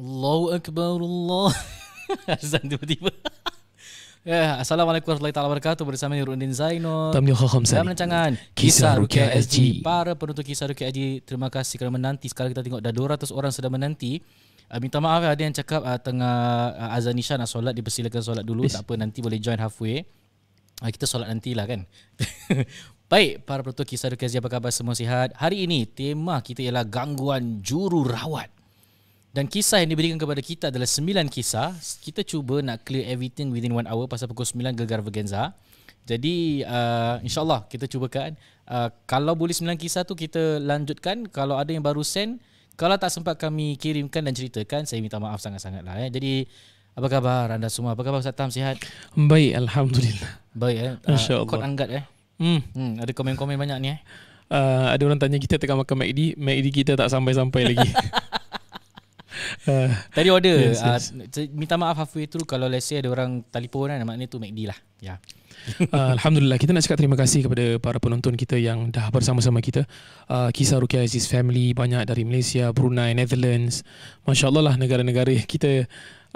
Allahu Akbar Allah Azan tiba-tiba Ya, yeah. Assalamualaikum warahmatullahi taala wabarakatuh bersama Nuruddin Zainul. Tamnya khakham sari. Dalam rancangan Kisah Rukia SG. Para penonton Kisah Rukia SG, terima kasih kerana menanti. Sekarang kita tengok dah 200 orang sedang menanti. Uh, minta maaf ada yang cakap uh, tengah uh, azan isya nak solat dipersilakan solat dulu Is. tak apa nanti boleh join halfway. Uh, kita solat nantilah kan. Baik, para penonton kisah Rukia apa khabar semua sihat? Hari ini tema kita ialah gangguan jururawat. Dan kisah yang diberikan kepada kita adalah sembilan kisah. Kita cuba nak clear everything within one hour pasal pukul sembilan gegar Vergenza. Jadi uh, insyaAllah kita cubakan. Uh, kalau boleh sembilan kisah tu kita lanjutkan. Kalau ada yang baru send, kalau tak sempat kami kirimkan dan ceritakan, saya minta maaf sangat-sangat lah. Eh. Jadi apa khabar anda semua? Apa khabar Ustaz Tam? Sihat? Baik, Alhamdulillah. Baik eh. Uh, InsyaAllah. Kod angkat eh. Hmm. hmm ada komen-komen banyak ni eh. Uh, ada orang tanya kita tengah makan McD. McD kita tak sampai-sampai lagi. Tadi order yes, yes. Uh, Minta maaf halfway through Kalau let's say ada orang telefon kan Maknanya tu MACD lah Ya yeah. uh, Alhamdulillah kita nak cakap terima kasih kepada para penonton kita yang dah bersama-sama kita uh, Kisah Rukia Aziz family banyak dari Malaysia, Brunei, Netherlands Masya Allah lah negara-negara kita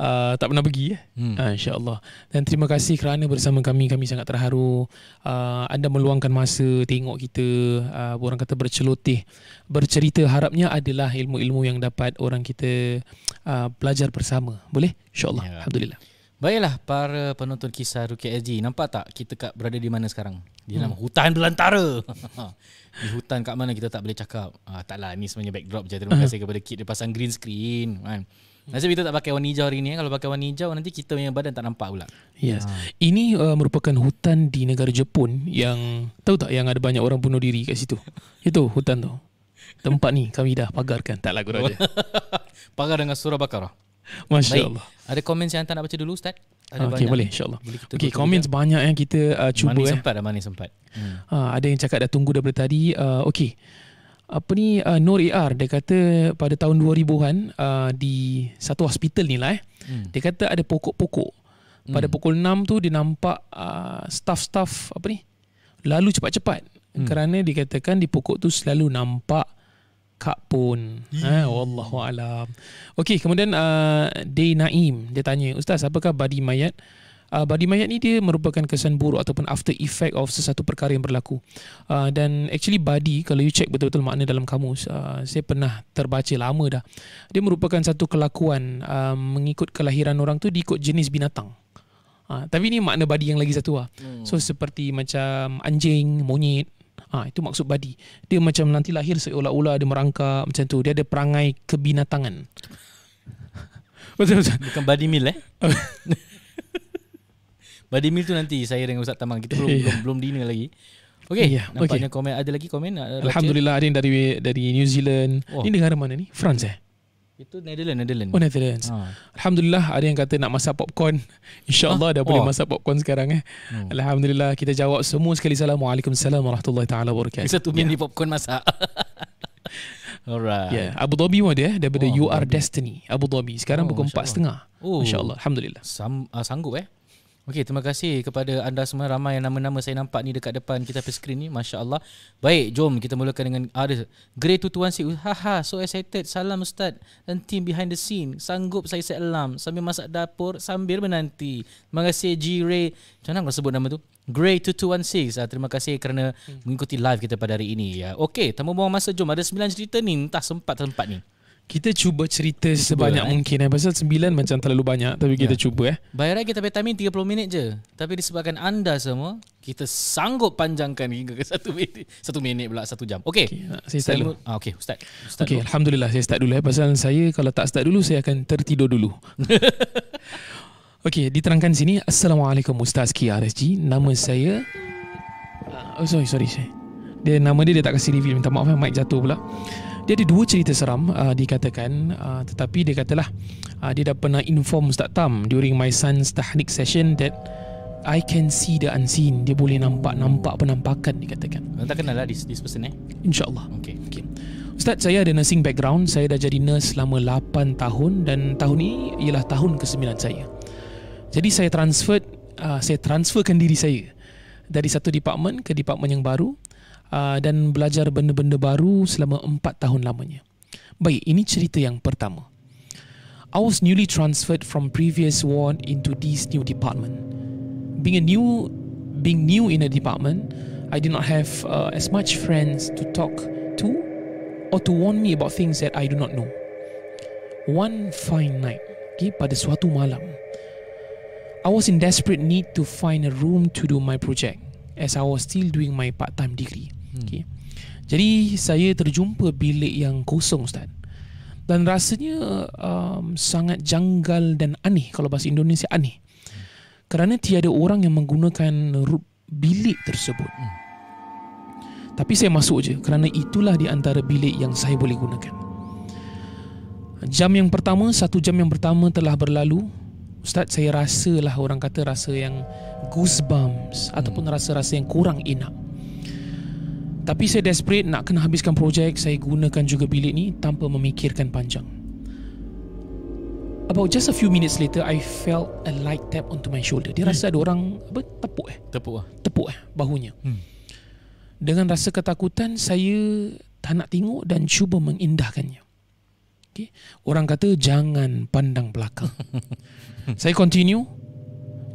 uh, tak pernah pergi eh. Hmm. Uh, InsyaAllah. Dan terima kasih kerana bersama kami. Kami sangat terharu. Uh, anda meluangkan masa tengok kita. Uh, orang kata berceloteh. Bercerita harapnya adalah ilmu-ilmu yang dapat orang kita uh, pelajar bersama. Boleh? InsyaAllah. Ya. Alhamdulillah. Baiklah para penonton kisah Ruki SG. Nampak tak kita kat berada di mana sekarang? Di dalam hmm. hutan belantara. di hutan kat mana kita tak boleh cakap. Ah, taklah, ni sebenarnya backdrop je. Terima hmm. kasih kepada kit dia pasang green screen. Kan? Nasib kita tak pakai warna hijau hari ni eh. Kalau pakai warna hijau Nanti kita punya badan tak nampak pula Yes ha. Ini uh, merupakan hutan di negara Jepun Yang Tahu tak yang ada banyak orang bunuh diri kat situ Itu hutan tu Tempat ni kami dah pagarkan Tak lagu raja Pagar dengan surah bakarah Masya Baik. Allah Ada komen yang tak nak baca dulu Ustaz? Ada ah, okay, boleh insyaAllah boleh Okay komen banyak yang kita uh, cuba Mana eh. sempat eh. Mana sempat hmm. uh, Ada yang cakap dah tunggu daripada tadi uh, ah, Okay apa ni uh, Nur AR dia kata pada tahun 2000-an uh, di satu hospital ni lah eh. Hmm. Dia kata ada pokok-pokok. Pada hmm. pukul 6 tu dia nampak uh, staff-staff apa ni lalu cepat-cepat hmm. kerana dikatakan di pokok tu selalu nampak kak pun. Ha hmm. eh, wallahu alam. Okey kemudian uh, Day Naim dia tanya ustaz apakah badi mayat? Uh, body mayat ni dia merupakan kesan buruk ataupun after effect of sesuatu perkara yang berlaku. Uh, dan actually body, kalau you check betul-betul makna dalam kamus, uh, saya pernah terbaca lama dah. Dia merupakan satu kelakuan uh, mengikut kelahiran orang tu diikut jenis binatang. Uh, tapi ni makna body yang lagi satu lah. Hmm. So seperti macam anjing, monyet, uh, itu maksud body. Dia macam nanti lahir seolah-olah dia merangkak macam tu. Dia ada perangai kebinatangan. Bukan body meal eh. Bloody meal tu nanti saya dengan Ustaz Tamang kita belum yeah. belum, belum dinner lagi. Okey, yeah. nampaknya okay. komen ada lagi komen. Alhamdulillah ada yang dari dari New Zealand. Oh. Ini negara mana ni? France eh? Itu Netherlands, Netherlands. Oh, Netherlands. Ha. Alhamdulillah ada yang kata nak masak popcorn. InsyaAllah ha? dah oh. masak popcorn sekarang eh. Hmm. Alhamdulillah kita jawab semua sekali. Assalamualaikum warahmatullahi taala wabarakatuh. Satu min yeah. popcorn masak. Alright. Yeah, Abu Dhabi pun ada eh, daripada oh, You Are Destiny, Abu Dhabi. Sekarang oh, pukul 4.30. Oh. InsyaAllah. Alhamdulillah. Sam, uh, sanggup eh. Okey, terima kasih kepada anda semua ramai yang nama-nama saya nampak ni dekat depan kita punya skrin ni. Masya-Allah. Baik, jom kita mulakan dengan ah, ada Grey to Tuan Sik. Haha, so excited. Salam ustaz and team behind the scene. Sanggup saya set alarm sambil masak dapur sambil menanti. Terima kasih G Ray. Macam mana kau sebut nama tu? Grey 2216. Ah, terima kasih kerana hmm. mengikuti live kita pada hari ini. Ya. Okey, tanpa buang masa jom ada 9 cerita ni entah sempat tempat ni. Kita cuba cerita cuba, sebanyak eh. mungkin eh. Pasal sembilan macam terlalu banyak Tapi kita yeah. cuba eh Bayaran kita vitamin 30 minit je Tapi disebabkan anda semua Kita sanggup panjangkan hingga ke satu minit Satu minit pula satu jam Okay, okay Saya start dulu ah, Okay Ustaz, Ustaz Okay Alhamdulillah saya start dulu eh Pasal saya kalau tak start dulu Saya akan tertidur dulu Okay diterangkan sini Assalamualaikum Ustaz KRSG Nama saya ah, Oh sorry sorry saya. Dia nama dia dia tak kasi review Minta maaf eh Mic jatuh pula dia ada dua cerita seram uh, dikatakan uh, tetapi dia katalah uh, dia dah pernah inform Ustaz Tam during my son's tahnik session that I can see the unseen dia boleh nampak nampak penampakan dikatakan tak kenal lah this, this person eh insyaallah Okay. okey Ustaz saya ada nursing background saya dah jadi nurse selama 8 tahun dan tahun ini ialah tahun ke-9 saya jadi saya transfer uh, saya transferkan diri saya dari satu department ke department yang baru Ah, dan belajar benda-benda baru selama empat tahun lamanya. Baik, ini cerita yang pertama. I was newly transferred from previous ward into this new department. Being a new being new in a department, I did not have uh, as much friends to talk to or to warn me about things that I do not know. One fine night, okay, pada suatu malam, I was in desperate need to find a room to do my project as I was still doing my part-time degree. Okay. Hmm. Jadi saya terjumpa bilik yang kosong Ustaz. Dan rasanya um, sangat janggal dan aneh kalau bahasa Indonesia aneh. Kerana tiada orang yang menggunakan bilik tersebut. Hmm. Tapi saya masuk je kerana itulah di antara bilik yang saya boleh gunakan. Jam yang pertama, satu jam yang pertama telah berlalu. Ustaz, saya rasalah orang kata rasa yang goosebumps hmm. ataupun rasa-rasa yang kurang enak. Tapi saya desperate nak kena habiskan projek, saya gunakan juga bilik ni tanpa memikirkan panjang. About just a few minutes later, I felt a light tap onto my shoulder. Dia hmm. rasa ada orang apa, tepuk eh? Tepuk lah. Tepuk eh, bahunya. Hmm. Dengan rasa ketakutan, saya tak nak tengok dan cuba mengindahkannya. Okay. Orang kata jangan pandang belakang. saya continue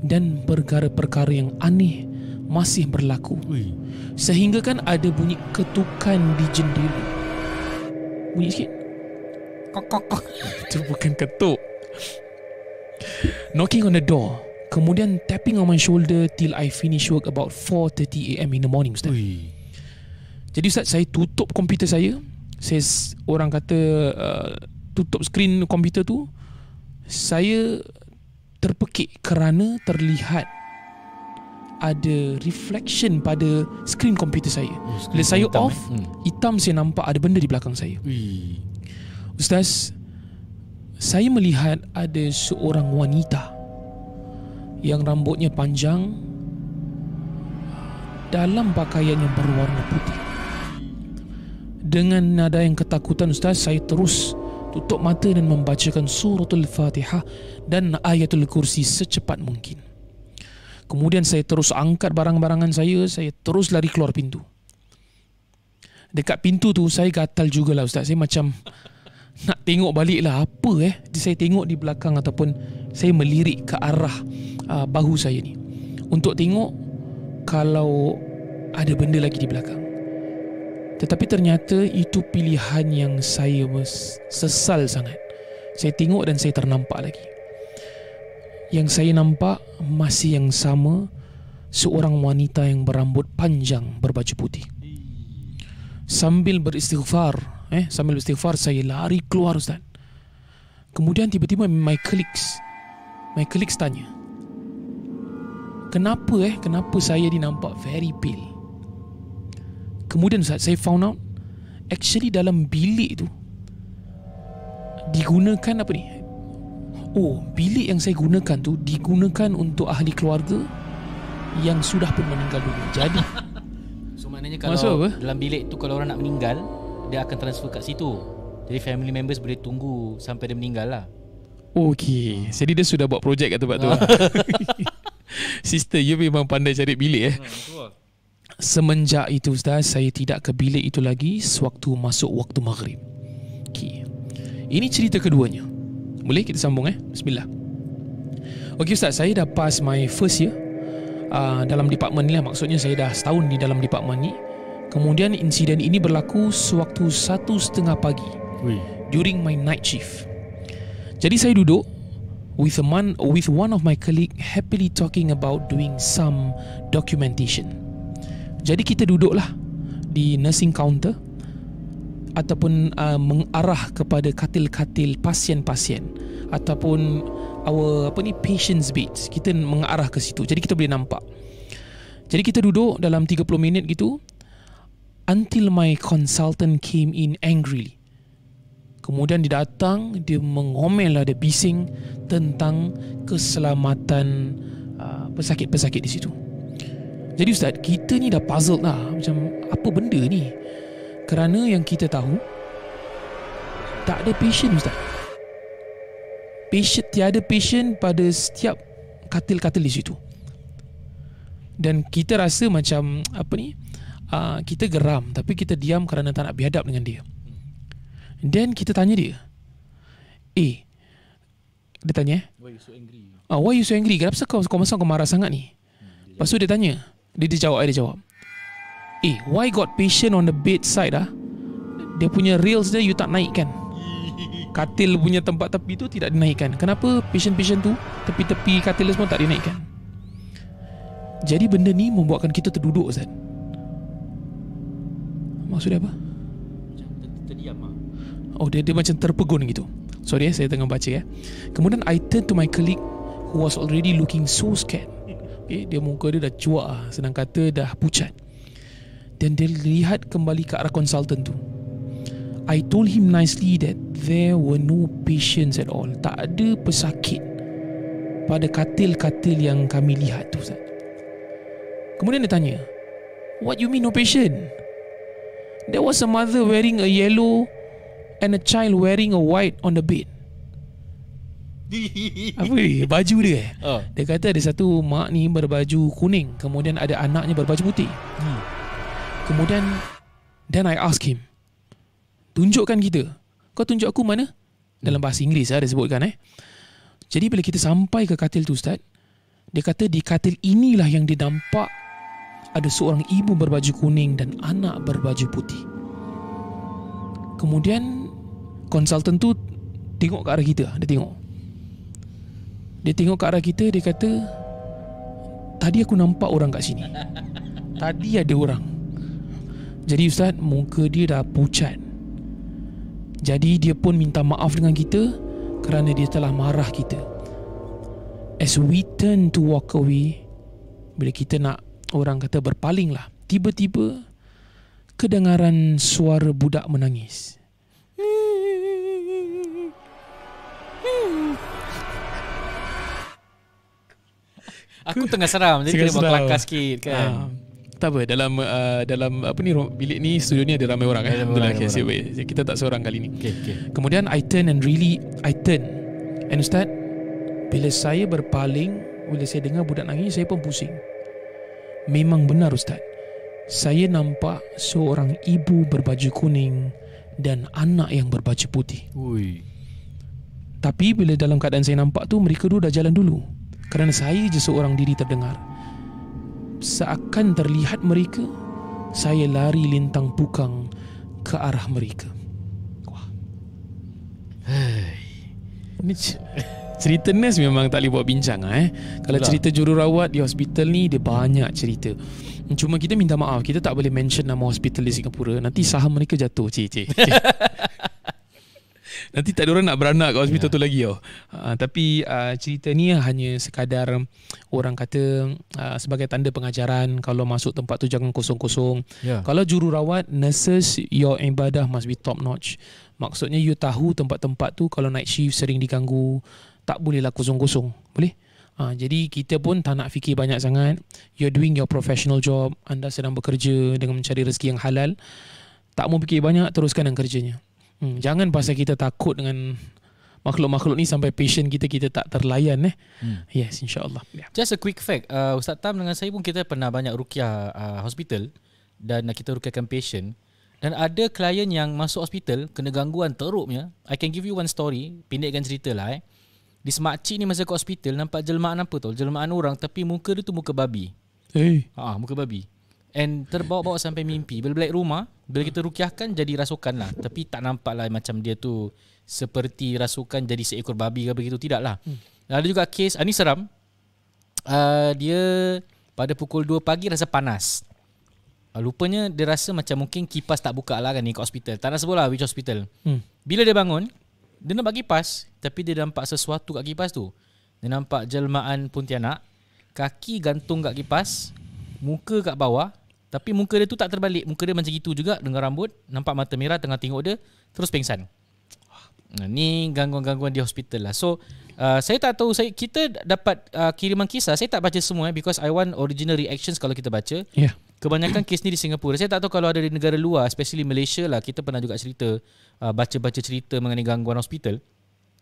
dan perkara-perkara yang aneh masih berlaku sehingga kan ada bunyi ketukan di jendela bunyi sikit kok kok kok itu bukan ketuk knocking on the door kemudian tapping on my shoulder till I finish work about 4.30 am in the morning Ustaz Ui. jadi Ustaz saya tutup komputer saya saya orang kata uh, tutup skrin komputer tu saya terpekik kerana terlihat ada reflection pada screen komputer saya. Oh, Bila saya hitam, off, eh. hmm. hitam saya nampak ada benda di belakang saya. Ui. Ustaz, saya melihat ada seorang wanita yang rambutnya panjang dalam pakaian yang berwarna putih. Dengan nada yang ketakutan ustaz, saya terus tutup mata dan membacakan suratul Fatihah dan ayatul kursi secepat mungkin. Kemudian saya terus angkat barang-barangan saya, saya terus lari keluar pintu. Dekat pintu tu saya gatal juga lah, Ustaz. Saya macam nak tengok balik lah apa eh. Jadi saya tengok di belakang ataupun saya melirik ke arah uh, bahu saya ni. Untuk tengok kalau ada benda lagi di belakang. Tetapi ternyata itu pilihan yang saya sesal sangat. Saya tengok dan saya ternampak lagi yang saya nampak masih yang sama seorang wanita yang berambut panjang berbaju putih. Sambil beristighfar, eh sambil beristighfar saya lari keluar ustaz. Kemudian tiba-tiba my colleagues my colleagues tanya, "Kenapa eh kenapa saya dinampak very pale?" Kemudian ustaz saya found out actually dalam bilik tu digunakan apa ni? oh bilik yang saya gunakan tu digunakan untuk ahli keluarga yang sudah pun meninggal dulu. Jadi so maknanya kalau Maksud dalam bilik tu kalau orang nak meninggal dia akan transfer kat situ. Jadi family members boleh tunggu sampai dia meninggal lah. Okey. Jadi dia sudah buat projek kat tempat tu. Ah. Sister, you memang pandai cari bilik eh. Hmm, Semenjak itu Ustaz, saya tidak ke bilik itu lagi sewaktu masuk waktu maghrib. Okey. Ini cerita keduanya. Boleh kita sambung eh Bismillah Okey Ustaz Saya dah pass my first year uh, Dalam department ni lah Maksudnya saya dah setahun Di dalam department ni Kemudian insiden ini berlaku Sewaktu satu setengah pagi Ui. During my night shift Jadi saya duduk With a man With one of my colleague Happily talking about Doing some documentation Jadi kita duduklah Di nursing counter ataupun uh, mengarah kepada katil-katil pasien-pasien ataupun our apa ni patients bed. kita mengarah ke situ jadi kita boleh nampak jadi kita duduk dalam 30 minit gitu until my consultant came in angrily kemudian dia datang dia mengomel ada lah, bising tentang keselamatan uh, pesakit-pesakit di situ jadi ustaz kita ni dah puzzled lah macam apa benda ni kerana yang kita tahu Tak ada patient Ustaz Patient Tiada patient pada setiap Katil-katil di situ Dan kita rasa macam Apa ni uh, Kita geram Tapi kita diam kerana tak nak biadab dengan dia Dan kita tanya dia Eh Dia tanya eh, Why you so angry? Uh, why you so angry? Kenapa kau, kau masa kau marah sangat ni? Hmm, Lepas tu dia tanya dia, dia jawab, dia jawab Eh why got patient on the bedside ah? Dia punya rails dia you tak naikkan Katil punya tempat tepi tu tidak dinaikkan Kenapa patient-patient tu Tepi-tepi katil dia semua tak dinaikkan Jadi benda ni membuatkan kita terduduk Zat Maksudnya apa? Oh dia, dia macam terpegun gitu Sorry ya saya tengah baca ya Kemudian I turn to my colleague Who was already looking so scared okay, eh, Dia muka dia dah cuak ah. Senang kata dah pucat Then dia lihat kembali ke arah konsultan tu. I told him nicely that there were no patients at all. Tak ada pesakit pada katil-katil yang kami lihat tu. Ustaz. Kemudian dia tanya, What you mean no patient? There was a mother wearing a yellow and a child wearing a white on the bed. Apa ni? Baju dia eh? Oh. Dia kata ada satu mak ni berbaju kuning. Kemudian ada anaknya berbaju putih. Hmm. Kemudian Then I ask him Tunjukkan kita Kau tunjuk aku mana? Dalam bahasa Inggeris ada sebutkan eh Jadi bila kita sampai ke katil tu Ustaz Dia kata di katil inilah yang didampak Ada seorang ibu berbaju kuning Dan anak berbaju putih Kemudian Konsultan tu Tengok ke arah kita Dia tengok Dia tengok ke arah kita Dia kata Tadi aku nampak orang kat sini Tadi ada orang jadi ustaz muka dia dah pucat Jadi dia pun minta maaf dengan kita Kerana dia telah marah kita As we turn to walk away Bila kita nak orang kata berpaling lah Tiba-tiba Kedengaran suara budak menangis Aku tengah seram Jadi kena buat kelakar sikit kan uh tak apa dalam uh, dalam apa ni bilik ni studio ni ada ramai orang eh. Alhamdulillah okay, siap, kita tak seorang kali ni. Okay, okay. Kemudian I turn and really I turn. And ustaz bila saya berpaling bila saya dengar budak nangis saya pun pusing. Memang benar ustaz. Saya nampak seorang ibu berbaju kuning dan anak yang berbaju putih. Ui. Tapi bila dalam keadaan saya nampak tu mereka dua dah jalan dulu. Kerana saya je seorang diri terdengar seakan terlihat mereka, saya lari lintang pukang ke arah mereka. Wah. Ini cerita nurse memang tak boleh buat bincang ah, eh. Kalau cerita jururawat di hospital ni dia banyak cerita. Cuma kita minta maaf, kita tak boleh mention nama hospital di Singapura. Nanti ya. saham mereka jatuh, cik-cik. Nanti tak ada orang nak beranak kat hospital yeah. tu lagi oh. uh, Tapi uh, cerita ni hanya sekadar Orang kata uh, sebagai tanda pengajaran Kalau masuk tempat tu jangan kosong-kosong yeah. Kalau jururawat, nurses Your ibadah must be top notch Maksudnya you tahu tempat-tempat tu Kalau night shift sering diganggu Tak bolehlah kosong-kosong Boleh? Ha, jadi kita pun tak nak fikir banyak sangat. You're doing your professional job. Anda sedang bekerja dengan mencari rezeki yang halal. Tak mau fikir banyak, teruskan dengan kerjanya. Hmm, jangan pasal kita takut dengan makhluk-makhluk ni sampai passion kita kita tak terlayan eh. Hmm. Yes, insya-Allah. Yeah. Just a quick fact, uh, Ustaz Tam dengan saya pun kita pernah banyak rukyah uh, hospital dan kita rukyahkan patient dan ada klien yang masuk hospital kena gangguan teruknya. I can give you one story, Pindahkan cerita lah eh. Di semakcik ni masa ke hospital nampak jelmaan apa tu? Jelmaan orang tapi muka dia tu muka babi. Eh. Hey. Ah, ha, muka babi. And terbawa-bawa sampai mimpi Bila balik rumah Bila kita rukiahkan Jadi rasukan lah Tapi tak nampak lah Macam dia tu Seperti rasukan Jadi seekor babi ke begitu Tidak lah hmm. Ada juga kes Ini ah, seram uh, Dia Pada pukul 2 pagi Rasa panas uh, ah, Lupanya Dia rasa macam mungkin Kipas tak buka lah kan Ni ke hospital Tak nak sebut lah Which hospital hmm. Bila dia bangun Dia nampak kipas Tapi dia nampak sesuatu Kat kipas tu Dia nampak jelmaan Puntianak Kaki gantung kat kipas Muka kat bawah Tapi muka dia tu tak terbalik Muka dia macam gitu juga Dengan rambut Nampak mata merah Tengah tengok dia Terus pingsan. nah, Ni gangguan-gangguan di hospital lah So uh, Saya tak tahu saya Kita dapat uh, kiriman kisah Saya tak baca semua eh, Because I want original reactions Kalau kita baca yeah. Kebanyakan kes ni di Singapura Saya tak tahu kalau ada di negara luar Especially Malaysia lah Kita pernah juga cerita uh, Baca-baca cerita mengenai gangguan hospital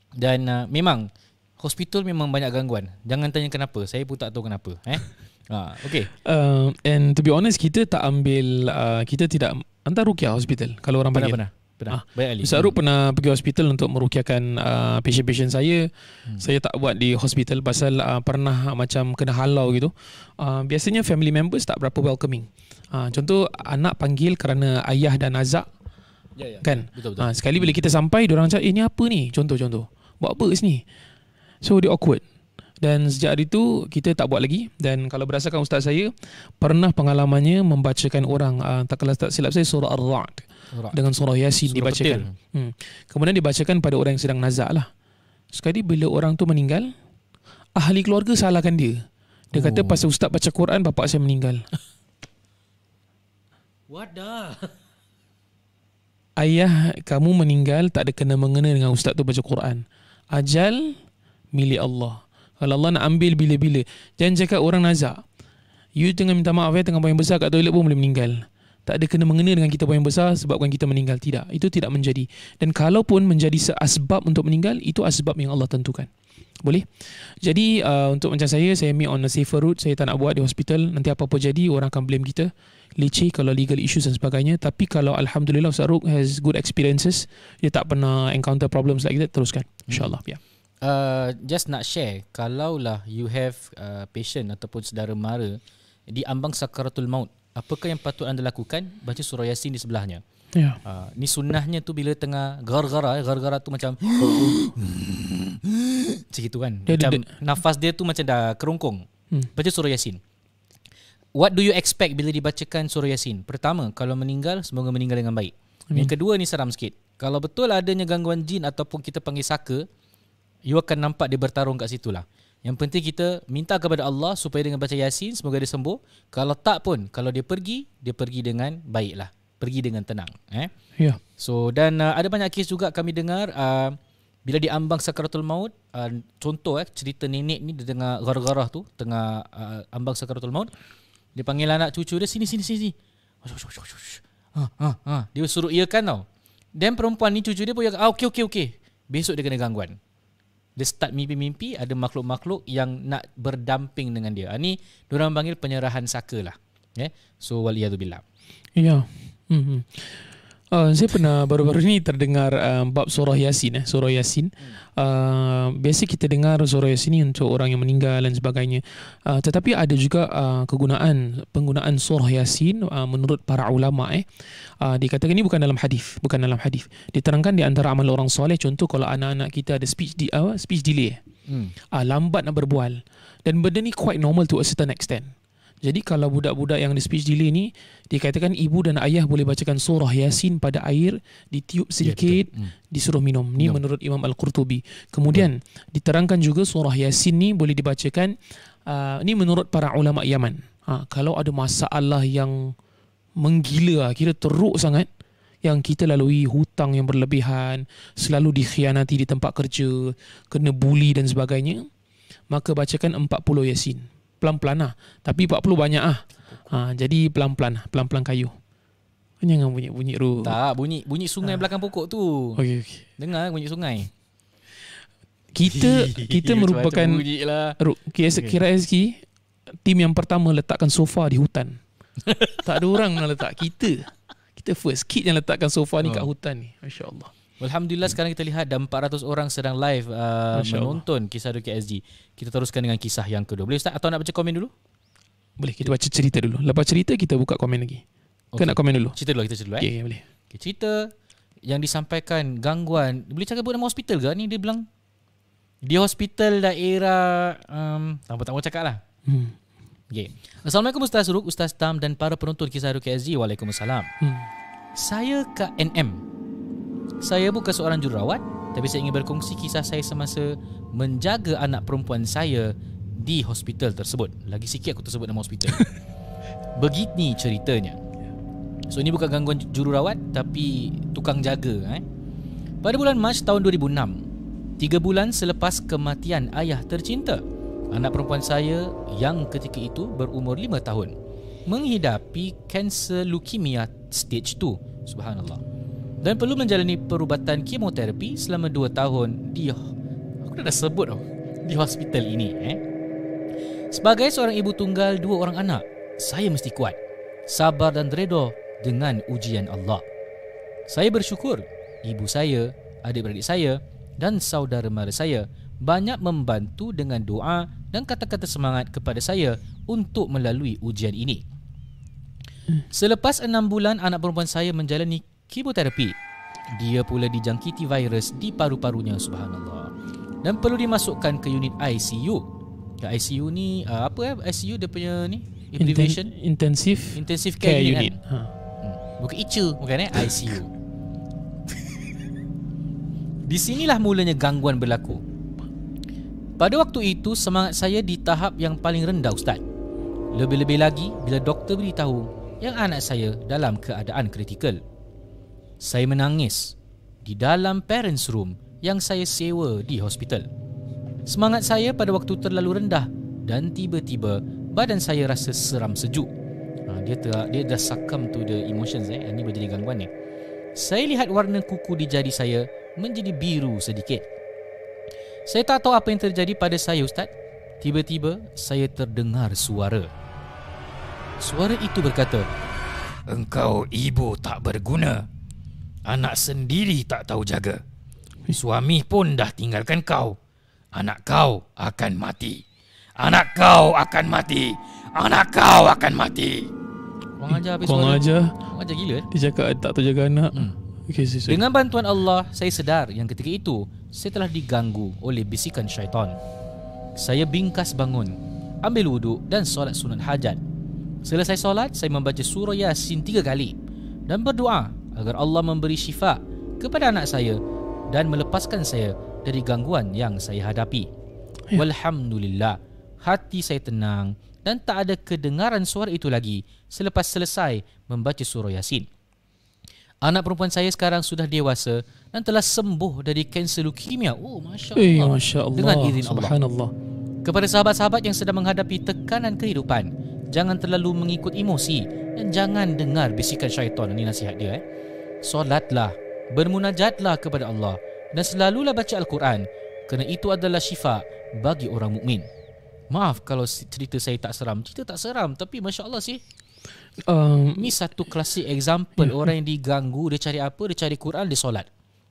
Dan uh, memang Hospital memang banyak gangguan Jangan tanya kenapa Saya pun tak tahu kenapa Eh Ah, okay. Uh, um, and to be honest, kita tak ambil, uh, kita tidak hantar rukiah hospital kalau orang pernah, Pernah, pernah. Ah. Ustaz Ruk hmm. pernah pergi hospital untuk merukiakan uh, patient-patient saya. Hmm. Saya tak buat di hospital pasal uh, pernah macam kena halau gitu. Uh, biasanya family members tak berapa welcoming. Uh, contoh, anak panggil kerana ayah dan azak Ya, ya. Kan? Betul-betul. Ha, ah, sekali bila kita sampai, orang cakap, eh ni apa ni? Contoh-contoh. Buat apa kat sini? So, dia awkward dan sejak hari itu kita tak buat lagi dan kalau berdasarkan ustaz saya pernah pengalamannya membacakan orang uh, tak kalau tak silap saya surah ar-ra'd dengan surah yasin surah dibacakan hmm. kemudian dibacakan pada orang yang sedang nazak lah sekali bila orang tu meninggal ahli keluarga salahkan dia dia oh. kata pasal ustaz baca Quran bapak saya meninggal what the ayah kamu meninggal tak ada kena mengena dengan ustaz tu baca Quran ajal milik Allah kalau Allah nak ambil bila-bila. Jangan cakap orang nazak. You tengah minta maaf ya, tengah poin besar kat toilet pun boleh meninggal. Tak ada kena-mengena dengan kita poin besar sebabkan kita meninggal. Tidak. Itu tidak menjadi. Dan kalaupun menjadi seasbab untuk meninggal, itu asbab yang Allah tentukan. Boleh? Jadi uh, untuk macam saya, saya meet on a safer route. Saya tak nak buat di hospital. Nanti apa-apa jadi, orang akan blame kita. Leceh kalau legal issues dan sebagainya. Tapi kalau Alhamdulillah, Ustaz Ruk has good experiences, dia tak pernah encounter problems like that, teruskan. InsyaAllah. Ya. Yeah. Uh, just nak share kalaulah you have uh, patient ataupun saudara mara di ambang sakaratul maut apakah yang patut anda lakukan baca surah yasin di sebelahnya ya uh, ni sunnahnya tu bila tengah gargara eh, gargara tu macam macam gitu kan macam nafas dia tu macam dah kerongkong hmm. baca surah yasin what do you expect bila dibacakan surah yasin pertama kalau meninggal semoga meninggal dengan baik Amin. yang kedua ni seram sikit kalau betul adanya gangguan jin ataupun kita panggil saka you akan nampak dia bertarung kat situ lah. Yang penting kita minta kepada Allah supaya dengan baca Yasin semoga dia sembuh. Kalau tak pun, kalau dia pergi, dia pergi dengan baik lah. Pergi dengan tenang. Eh? Ya. So dan uh, ada banyak kes juga kami dengar uh, bila diambang sakaratul maut, uh, contoh eh, cerita nenek ni dia tengah gara-gara tu, tengah uh, ambang sakaratul maut. Dia panggil anak cucu dia, sini, sini, sini. Ha, ha, ha. Dia suruh iakan tau. Dan perempuan ni cucu dia pun, ah, okey, okey, okey. Besok dia kena gangguan dia start mimpi-mimpi ada makhluk-makhluk yang nak berdamping dengan dia. Ini ha, orang panggil penyerahan saka lah. Yeah. So waliyadu billah. Ya. Yeah. Mm-hmm. Hmm. Uh, saya pernah baru-baru ini terdengar uh, bab surah Yasin eh surah Yasin. Hmm. Uh, biasa kita dengar surah Yasin ini untuk orang yang meninggal dan sebagainya. Uh, tetapi ada juga uh, kegunaan penggunaan surah Yasin uh, menurut para ulama eh uh, dikatakan ini bukan dalam hadis, bukan dalam hadis. Diterangkan di antara amal orang soleh contoh kalau anak-anak kita ada speech di uh, speech delay. Eh. Hmm. Uh, lambat nak berbual dan benda ni quite normal to a certain extent. Jadi kalau budak-budak yang ada speech delay ni dikatakan ibu dan ayah boleh bacakan surah Yasin pada air ditiup ya, sedikit ya, disuruh minum. Ni minum. menurut Imam Al-Qurtubi. Kemudian betul. diterangkan juga surah Yasin ni boleh dibacakan uh, ni menurut para ulama Yaman. Ha, kalau ada masalah yang menggila ah, kira teruk sangat yang kita lalui hutang yang berlebihan, selalu dikhianati di tempat kerja, kena buli dan sebagainya, maka bacakan 40 Yasin pelan-pelan lah. Tapi 40 banyak ah. Ha, jadi pelan-pelan, lah, pelan-pelan kayu. Kan jangan bunyi bunyi ru. Tak, bunyi bunyi sungai ha. belakang pokok tu. Okey okey. Dengar eh, bunyi sungai. Kita kita merupakan lah. Ru, kira SK tim yang pertama letakkan sofa di hutan. tak ada orang nak letak kita. Kita first kid yang letakkan sofa ni oh. kat hutan ni. Masya-Allah. Alhamdulillah sekarang kita lihat dah 400 orang sedang live uh, menonton kisah Duki SG. Kita teruskan dengan kisah yang kedua. Boleh Ustaz atau nak baca komen dulu? Boleh, kita baca cerita dulu. Lepas cerita kita buka komen lagi. Okay. Kena komen dulu? Cerita dulu, lah, kita cerita dulu. Eh? Ya, boleh. Okay, cerita yang disampaikan gangguan. Boleh cakap buat nama hospital ke? Ni dia bilang di hospital daerah... Um, tak apa, tak mau cakap lah. Hmm. Okay. Assalamualaikum Ustaz Ruk, Ustaz Tam dan para penonton kisah Ruki SG. Waalaikumsalam. Hmm. Saya Kak NM. Saya bukan seorang jururawat tapi saya ingin berkongsi kisah saya semasa menjaga anak perempuan saya di hospital tersebut. Lagi sikit aku tersebut nama hospital. Begini ceritanya. So ini bukan gangguan jururawat tapi tukang jaga eh. Pada bulan Mac tahun 2006, 3 bulan selepas kematian ayah tercinta, anak perempuan saya yang ketika itu berumur 5 tahun menghidapi kanser leukemia stage 2. Subhanallah dan perlu menjalani perubatan kemoterapi selama 2 tahun di aku dah, dah sebut oh, di hospital ini eh. Sebagai seorang ibu tunggal dua orang anak, saya mesti kuat, sabar dan redha dengan ujian Allah. Saya bersyukur ibu saya, adik-beradik saya dan saudara mara saya banyak membantu dengan doa dan kata-kata semangat kepada saya untuk melalui ujian ini. Hmm. Selepas enam bulan anak perempuan saya menjalani kemoterapi. Dia pula dijangkiti virus di paru-parunya subhanallah. Dan perlu dimasukkan ke unit ICU. Ke ICU ni uh, apa eh ICU dia punya ni Inten- intensive intensive care, care unit. Kan? Ha. Hmm. Bukan ICU, bukan eh ICU. di sinilah mulanya gangguan berlaku. Pada waktu itu semangat saya di tahap yang paling rendah ustaz. Lebih-lebih lagi bila doktor beritahu yang anak saya dalam keadaan kritikal saya menangis di dalam parents room yang saya sewa di hospital. Semangat saya pada waktu terlalu rendah dan tiba-tiba badan saya rasa seram sejuk. Ha, dia ter, dia dah succumb to the emotions eh. Ini berjadi gangguan ni. Eh. Saya lihat warna kuku di jari saya menjadi biru sedikit. Saya tak tahu apa yang terjadi pada saya Ustaz. Tiba-tiba saya terdengar suara. Suara itu berkata, Engkau ibu tak berguna. Anak sendiri tak tahu jaga Suami pun dah tinggalkan kau Anak kau akan mati Anak kau akan mati Anak kau akan mati Kurang ajar habis Kurang ajar Kurang ajar gila eh. Dia cakap tak tahu jaga anak hmm. okay, see, see. Dengan bantuan Allah Saya sedar yang ketika itu Saya telah diganggu oleh bisikan syaitan Saya bingkas bangun Ambil wuduk dan solat sunat hajat Selesai solat Saya membaca surah Yasin tiga kali Dan berdoa agar Allah memberi syifa kepada anak saya dan melepaskan saya dari gangguan yang saya hadapi. Ya. Walhamdulillah, hati saya tenang dan tak ada kedengaran suara itu lagi selepas selesai membaca surah Yasin. Anak perempuan saya sekarang sudah dewasa dan telah sembuh dari kanser leukemia. Oh, masya-Allah. Ya, eh, Masya dengan izin Allah. Subhanallah. Kepada sahabat-sahabat yang sedang menghadapi tekanan kehidupan, jangan terlalu mengikut emosi dan jangan dengar bisikan syaitan. Ini nasihat dia eh solatlah, bermunajatlah kepada Allah dan selalulah baca Al-Quran kerana itu adalah syifa bagi orang mukmin. Maaf kalau cerita saya tak seram. Cerita tak seram tapi masya-Allah sih. Um, ini satu klasik example yeah. orang yang diganggu dia cari apa? Dia cari Quran, dia solat.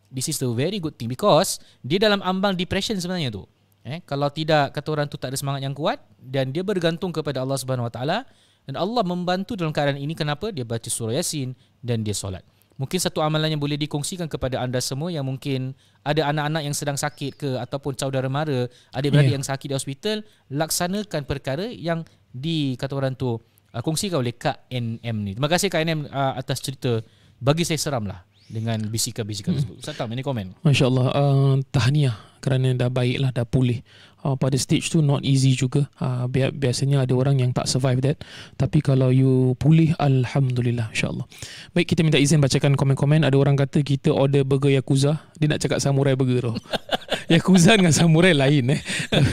This is the very good thing because dia dalam ambang depression sebenarnya tu. Eh, kalau tidak kata orang tu tak ada semangat yang kuat dan dia bergantung kepada Allah Subhanahu Wa Taala dan Allah membantu dalam keadaan ini kenapa dia baca surah Yasin dan dia solat. Mungkin satu amalan yang boleh dikongsikan kepada anda semua yang mungkin ada anak-anak yang sedang sakit ke ataupun saudara mara, adik-beradik yeah. yang sakit di hospital, laksanakan perkara yang di kata orang tu uh, kongsikan oleh Kak NM ni. Terima kasih Kak NM uh, atas cerita. Bagi saya seram lah dengan bisikan-bisikan hmm. tersebut. Hmm. Ustaz Tam, ini komen. Masya Allah uh, tahniah kerana dah baiklah, dah pulih uh, pada stage tu not easy juga uh, biasanya ada orang yang tak survive that tapi kalau you pulih Alhamdulillah insyaAllah baik kita minta izin bacakan komen-komen ada orang kata kita order burger Yakuza dia nak cakap samurai burger tu Yakuza dengan samurai lain eh.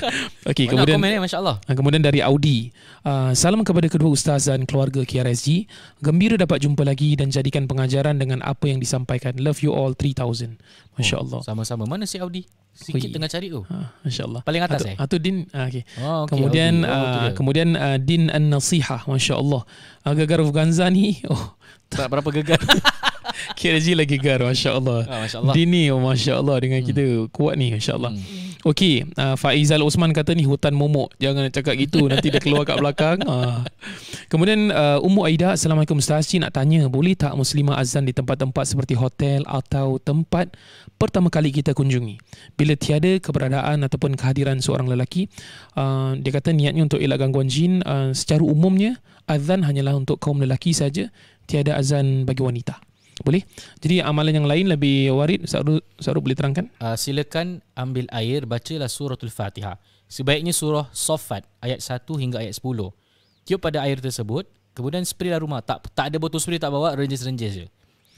Okey, kemudian komen, eh, Masya ah, kemudian dari Audi. Uh, salam kepada kedua ustaz dan keluarga KRSG. Gembira dapat jumpa lagi dan jadikan pengajaran dengan apa yang disampaikan. Love you all 3000. Masya-Allah. Oh, sama-sama. Mana si Audi? Sikit tengah cari tu. Ha, Masya-Allah. Paling atas eh. Atu Din ah, okey. Oh, okay, kemudian okay. Uh, ah, kemudian uh, Din An-Nasiha masya-Allah. Uh, gegar Ganza ni. Oh. Tak berapa gegar. KRG lagi gegar masya-Allah. Ah, masya Din ni oh, masya-Allah dengan hmm. kita kuat ni masya-Allah. Hmm. Okey, uh, Faizal Osman kata ni hutan momok. Jangan cakap gitu nanti dia keluar kat belakang. Uh. Kemudian uh, Ummu Aida, Assalamualaikum Ustaz, nak tanya, boleh tak muslimah azan di tempat-tempat seperti hotel atau tempat pertama kali kita kunjungi. Bila tiada keberadaan ataupun kehadiran seorang lelaki, uh, dia kata niatnya untuk elak gangguan jin, uh, secara umumnya azan hanyalah untuk kaum lelaki saja, tiada azan bagi wanita. Boleh? Jadi amalan yang lain lebih warid, Saru saru boleh terangkan? Uh, silakan ambil air, bacalah suratul Fatihah. Sebaiknya surah Saffat ayat 1 hingga ayat 10. Tiup pada air tersebut, kemudian spraylah rumah. Tak tak ada botol spray tak bawa, renjis-renjis je.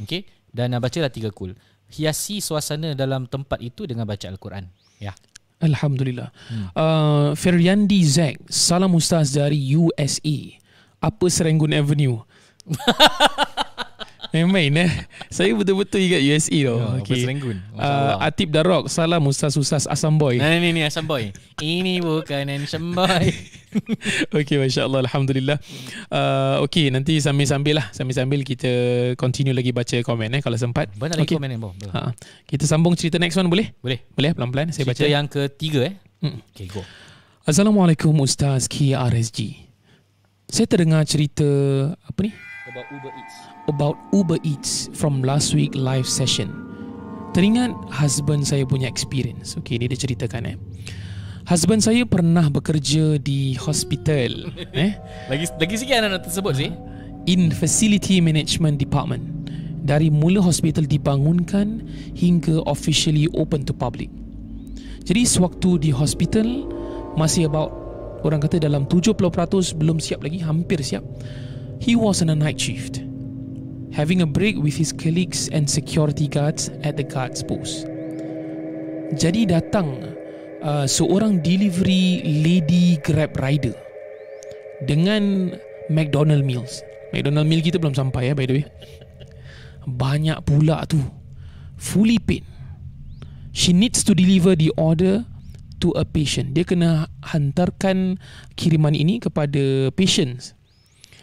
Okey? Dan baca lah tiga kul hiasi suasana dalam tempat itu dengan baca Al-Quran. Ya. Alhamdulillah. Hmm. Uh, Feryandi Zack, salam ustaz dari USA. Apa Serenggun Avenue? Main-main eh Saya betul-betul ingat USA tau ya, Serenggun Atip ah, Darok Salam Ustaz Susas Asam Boy Ini nah, ni, ni Asam Boy Ini bukan Asam sembai. Okay Masya Allah Alhamdulillah uh, ah, Okay nanti sambil-sambil lah Sambil-sambil kita Continue lagi baca komen eh Kalau sempat Banyak lagi komen ni bo. Ah, kita sambung cerita next one boleh? Boleh Boleh eh, pelan-pelan saya Cerita baca. yang ketiga eh hmm. Okay go Assalamualaikum Ustaz KRSG saya terdengar cerita apa ni? about Uber Eats from last week live session. Teringat husband saya punya experience. Okay, ni dia ceritakan eh. Husband saya pernah bekerja di hospital. Eh? lagi lagi sikit anak-anak tersebut sih. In facility management department. Dari mula hospital dibangunkan hingga officially open to public. Jadi sewaktu di hospital masih about orang kata dalam 70% belum siap lagi, hampir siap. He was on a night shift having a break with his colleagues and security guards at the guards post. Jadi datang uh, seorang delivery lady grab rider dengan McDonald meals. McDonald meal kita belum sampai ya by the way. Banyak pula tu. Fully paid. She needs to deliver the order to a patient. Dia kena hantarkan kiriman ini kepada patients.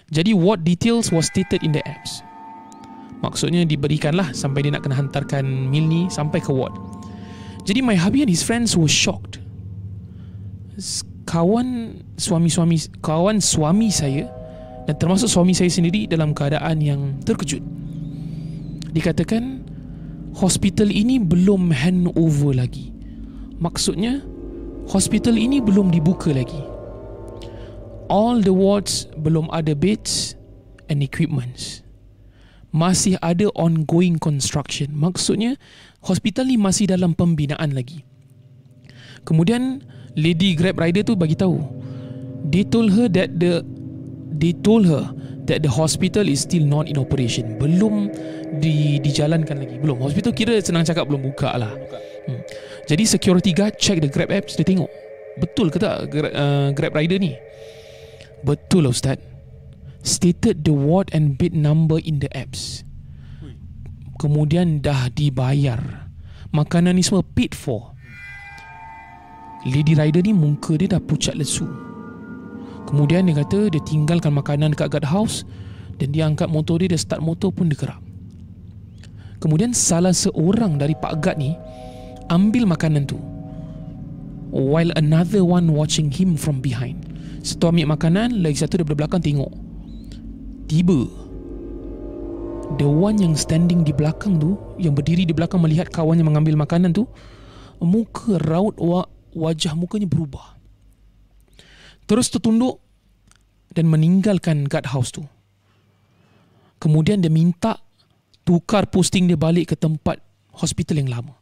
Jadi what details was stated in the apps. Maksudnya diberikanlah sampai dia nak kena hantarkan meal ni sampai ke ward. Jadi my hubby and his friends were shocked. Kawan suami-suami kawan suami saya dan termasuk suami saya sendiri dalam keadaan yang terkejut. Dikatakan hospital ini belum hand over lagi. Maksudnya hospital ini belum dibuka lagi. All the wards belum ada beds and equipments masih ada ongoing construction. Maksudnya, hospital ni masih dalam pembinaan lagi. Kemudian, lady grab rider tu bagi tahu. They told her that the they told her that the hospital is still not in operation. Belum di, dijalankan lagi. Belum. Hospital kira senang cakap belum buka lah. Hmm. Jadi, security guard check the grab apps. Dia tengok. Betul ke tak uh, grab rider ni? Betul, lah Ustaz stated the ward and bid number in the apps. Kemudian dah dibayar. Makanan ni semua paid for. Lady Rider ni muka dia dah pucat lesu. Kemudian dia kata dia tinggalkan makanan dekat guard house dan dia angkat motor dia, dia start motor pun dia kerap. Kemudian salah seorang dari pak guard ni ambil makanan tu. While another one watching him from behind. Satu ambil makanan, lagi satu daripada belakang tengok. Tiba The one yang standing di belakang tu Yang berdiri di belakang melihat kawan yang mengambil makanan tu Muka raut wa- wajah mukanya berubah Terus tertunduk Dan meninggalkan guard house tu Kemudian dia minta Tukar posting dia balik ke tempat hospital yang lama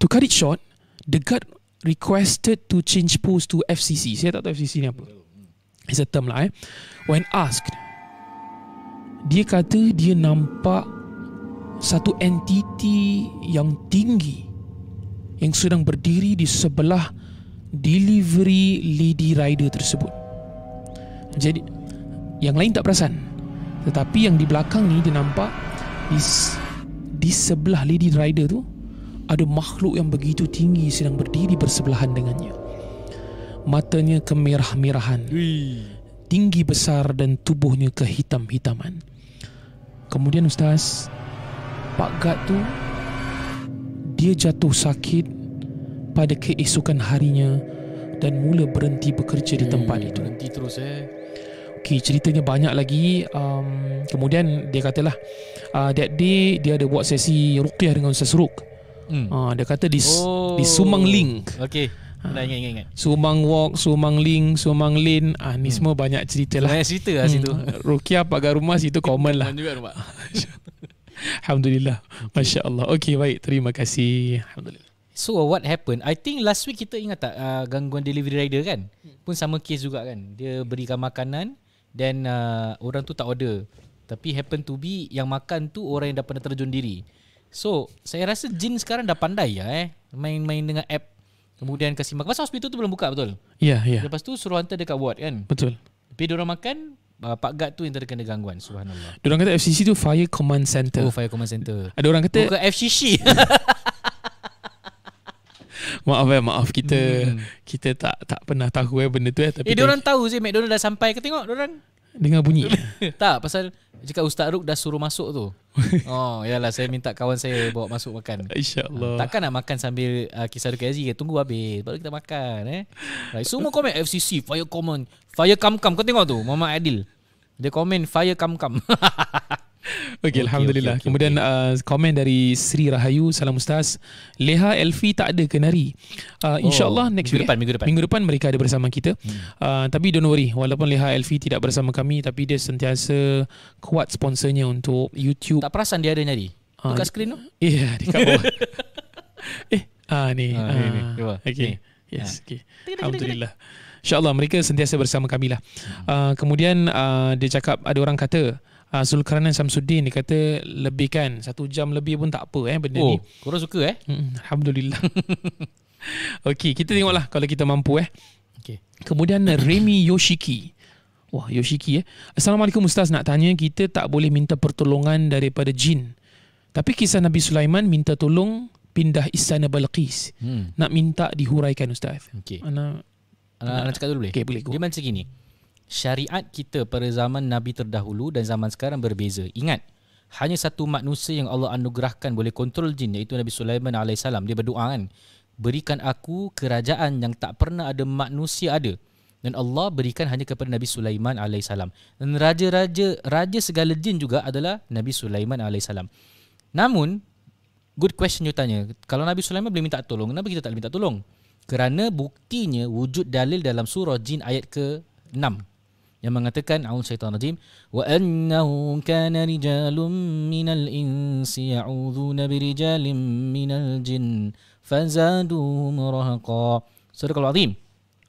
To cut it short The guard requested to change post to FCC Saya tak tahu FCC ni apa It's a term lah eh. When asked, dia kata dia nampak satu entiti yang tinggi yang sedang berdiri di sebelah delivery lady rider tersebut. Jadi yang lain tak perasan. Tetapi yang di belakang ni dia nampak di, di sebelah lady rider tu ada makhluk yang begitu tinggi sedang berdiri bersebelahan dengannya matanya kemerah-merahan tinggi besar dan tubuhnya kehitam-hitaman kemudian ustaz pak gad tu dia jatuh sakit pada keesokan harinya dan mula berhenti bekerja di tempat itu berhenti terus eh Okay, ceritanya banyak lagi um, Kemudian dia katalah uh, That day dia ada buat sesi Ruqyah dengan Ustaz Ruk hmm. uh, Dia kata di, oh. di Sumang Link okay. Ha. Ingat, ingat, ingat. Sumang Walk, Sumang Link, Sumang Lin. Ah, ni hmm. semua banyak cerita lah. Banyak cerita lah hmm. situ. Rukia pagar rumah situ common lah. Juga rumah. Alhamdulillah. Masya Allah. Okay, baik. Terima kasih. Alhamdulillah. So what happened? I think last week kita ingat tak uh, gangguan delivery rider kan? Hmm. Pun sama case juga kan? Dia berikan makanan then uh, orang tu tak order. Tapi happen to be yang makan tu orang yang dah pernah terjun diri. So saya rasa jin sekarang dah pandai ya eh main-main dengan app Kemudian kasi makan. Pasal hospital tu belum buka betul? Ya, yeah, ya. Yeah. Lepas tu suruh hantar dekat ward kan? Betul. Tapi diorang makan, uh, Pak Gad tu yang terkena gangguan. Subhanallah. Orang kata FCC tu Fire Command Center. Oh, Fire Command Center. Ada orang kata... Bukan FCC. maaf eh, maaf. Kita hmm. kita tak tak pernah tahu eh benda tu eh. Tapi eh, diorang tahu sih. McDonald dah sampai ke tengok diorang. Dengar bunyi. tak, pasal Cakap Ustaz Ruk dah suruh masuk tu. oh, yalah saya minta kawan saya bawa masuk makan. Insya-Allah. Ah, takkan nak makan sambil uh, kisah Duke Aziz Tunggu habis baru kita makan eh. Right. Semua komen FCC fire comment. Fire come come. Kau tengok tu, Muhammad Adil. Dia komen fire come come. okay, okay, Alhamdulillah. Okay, okay, okay. Kemudian uh, komen dari Sri Rahayu, Salam Ustaz. Leha Elfi tak ada ke nari? Uh, oh, InsyaAllah oh, next minggu week. Depan, minggu depan. Minggu depan mereka ada bersama kita. Hmm. Uh, tapi don't worry, walaupun Leha Elfi tidak bersama kami, tapi dia sentiasa kuat sponsornya untuk YouTube. Tak perasan dia ada nari? Dekat ah, uh, skrin tu? Ya, yeah, dekat bawah. eh, ah, ni. Ah, ah, ni, ni. Cuba. Okay. Yes, ah. okay. Alhamdulillah. InsyaAllah mereka sentiasa bersama kami lah. Uh, kemudian uh, dia cakap ada orang kata, uh, ah, Zulkarnain Samsuddin dia kata lebihkan satu jam lebih pun tak apa eh benda oh, ni. Korang suka eh? Alhamdulillah. Okay, kita tengoklah kalau kita mampu eh. Okay. Kemudian Remy Yoshiki. Wah, Yoshiki eh. Assalamualaikum ustaz nak tanya kita tak boleh minta pertolongan daripada jin. Tapi kisah Nabi Sulaiman minta tolong pindah istana Balqis. Hmm. Nak minta dihuraikan ustaz. Okay. Ana ana cakap dulu boleh? Okay, boleh. Dia macam gini syariat kita pada zaman Nabi terdahulu dan zaman sekarang berbeza. Ingat, hanya satu manusia yang Allah anugerahkan boleh kontrol jin iaitu Nabi Sulaiman AS. Dia berdoa kan, berikan aku kerajaan yang tak pernah ada manusia ada. Dan Allah berikan hanya kepada Nabi Sulaiman AS. Dan raja-raja, raja segala jin juga adalah Nabi Sulaiman AS. Namun, good question you tanya. Kalau Nabi Sulaiman boleh minta tolong, kenapa kita tak boleh minta tolong? Kerana buktinya wujud dalil dalam surah jin ayat ke yang mengatakan a'ud syaitan rajim wa annahu kana rijalun minal insi ya'udzuuna birijalin minal jin fazaduhum rahaqa surah al azim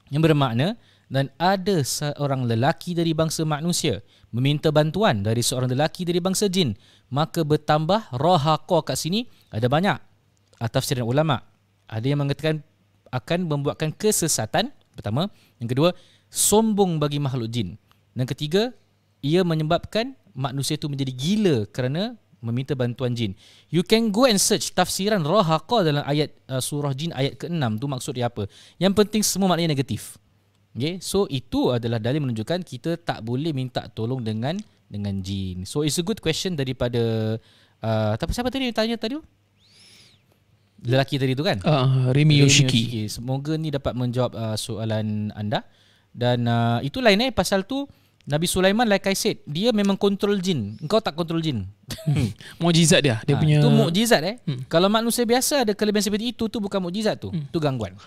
yang bermakna dan ada seorang lelaki dari bangsa manusia meminta bantuan dari seorang lelaki dari bangsa jin maka bertambah rahaqa kat sini ada banyak tafsiran ulama ada yang mengatakan akan membuatkan kesesatan pertama yang kedua sombong bagi makhluk jin. Dan ketiga, ia menyebabkan manusia itu menjadi gila kerana meminta bantuan jin. You can go and search tafsiran rahaqa dalam ayat uh, surah jin ayat ke-6 tu maksud apa. Yang penting semua maknanya negatif. Okay? So itu adalah dalil menunjukkan kita tak boleh minta tolong dengan dengan jin. So it's a good question daripada uh, tapi siapa tadi yang tanya tadi? Lelaki tadi tu kan? Uh, Remy Yoshiki. Yoshiki. Semoga ni dapat menjawab uh, soalan anda. Dan uh, itu lain eh pasal tu Nabi Sulaiman like I said dia memang kontrol jin. Engkau tak kontrol jin. Hmm. mukjizat dia, dia ha, punya. Itu mukjizat eh. Hmm. Kalau manusia biasa ada kelebihan seperti itu tu bukan mukjizat tu. Hmm. Tu gangguan.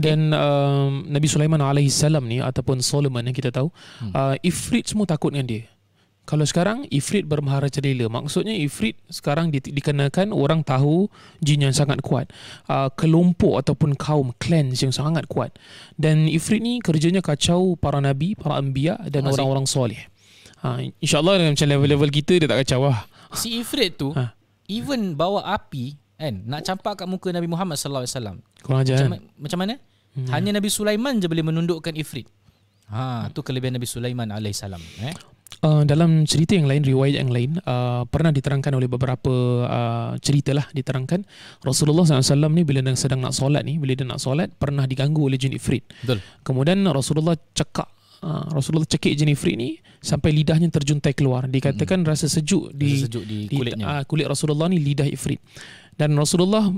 Dan ha, okay. um, Nabi Sulaiman alaihi salam ni ataupun Solomon yang eh, kita tahu, hmm. uh, ifrit semua takut dengan dia. Kalau sekarang Ifrit bermahara celila Maksudnya Ifrit sekarang dikenakan Orang tahu jin yang sangat kuat uh, Kelompok ataupun kaum Clans yang sangat kuat Dan Ifrit ni kerjanya kacau para nabi Para ambia dan Masih. orang-orang soleh uh, InsyaAllah macam level-level kita Dia tak kacau lah Si Ifrit tu ha. even bawa api kan, Nak campak kat muka Nabi Muhammad SAW macam, kan? macam mana? Hmm. Hanya Nabi Sulaiman je boleh menundukkan Ifrit Ha, tu kelebihan Nabi Sulaiman alaihissalam. Eh? Uh, dalam cerita yang lain, riwayat yang lain uh, pernah diterangkan oleh beberapa uh, cerita lah diterangkan Rasulullah SAW ni bila dia sedang nak solat ni bila dia nak solat pernah diganggu oleh jin ifrit. Betul. Kemudian Rasulullah cekak Uh, Rasulullah cekik jin free ni sampai lidahnya terjuntai keluar dikatakan hmm. rasa sejuk di rasa sejuk di kulitnya di, uh, kulit Rasulullah ni lidah ifrit dan Rasulullah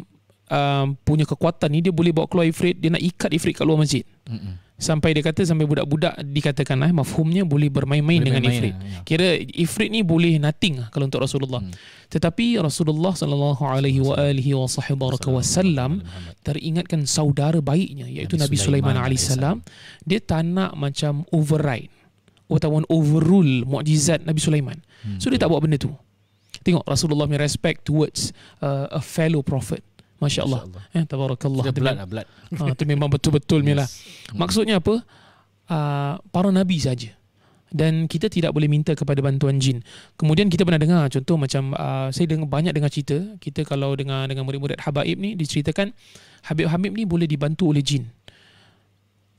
uh, punya kekuatan ni dia boleh bawa keluar ifrit dia nak ikat ifrit kat luar masjid hmm sampai dia kata sampai budak-budak dikatakan eh mafhumnya boleh bermain-main dengan main ifrit. ya. Kira ifrit ni boleh nothing ah, kalau untuk Rasulullah. Hmm. Tetapi Rasulullah sallallahu alaihi wa alihi wasallam teringatkan saudara baiknya iaitu Nabi, Sulaiman alaihi salam, dia tak nak macam override ataupun overrule mukjizat Nabi Sulaiman. Hmm. So dia tak buat benda tu. Tengok Rasulullah punya respect towards uh, a fellow prophet. Masya Allah. Masya Allah. Eh, tabarakallah. Dia blood, lah, blood. Ha, ah, itu memang betul-betul lah. yes. Maksudnya apa? Uh, para Nabi saja. Dan kita tidak boleh minta kepada bantuan jin. Kemudian kita pernah dengar contoh macam uh, saya dengar, banyak dengar cerita. Kita kalau dengar dengan murid-murid Habib ni diceritakan Habib-Habib ni boleh dibantu oleh jin.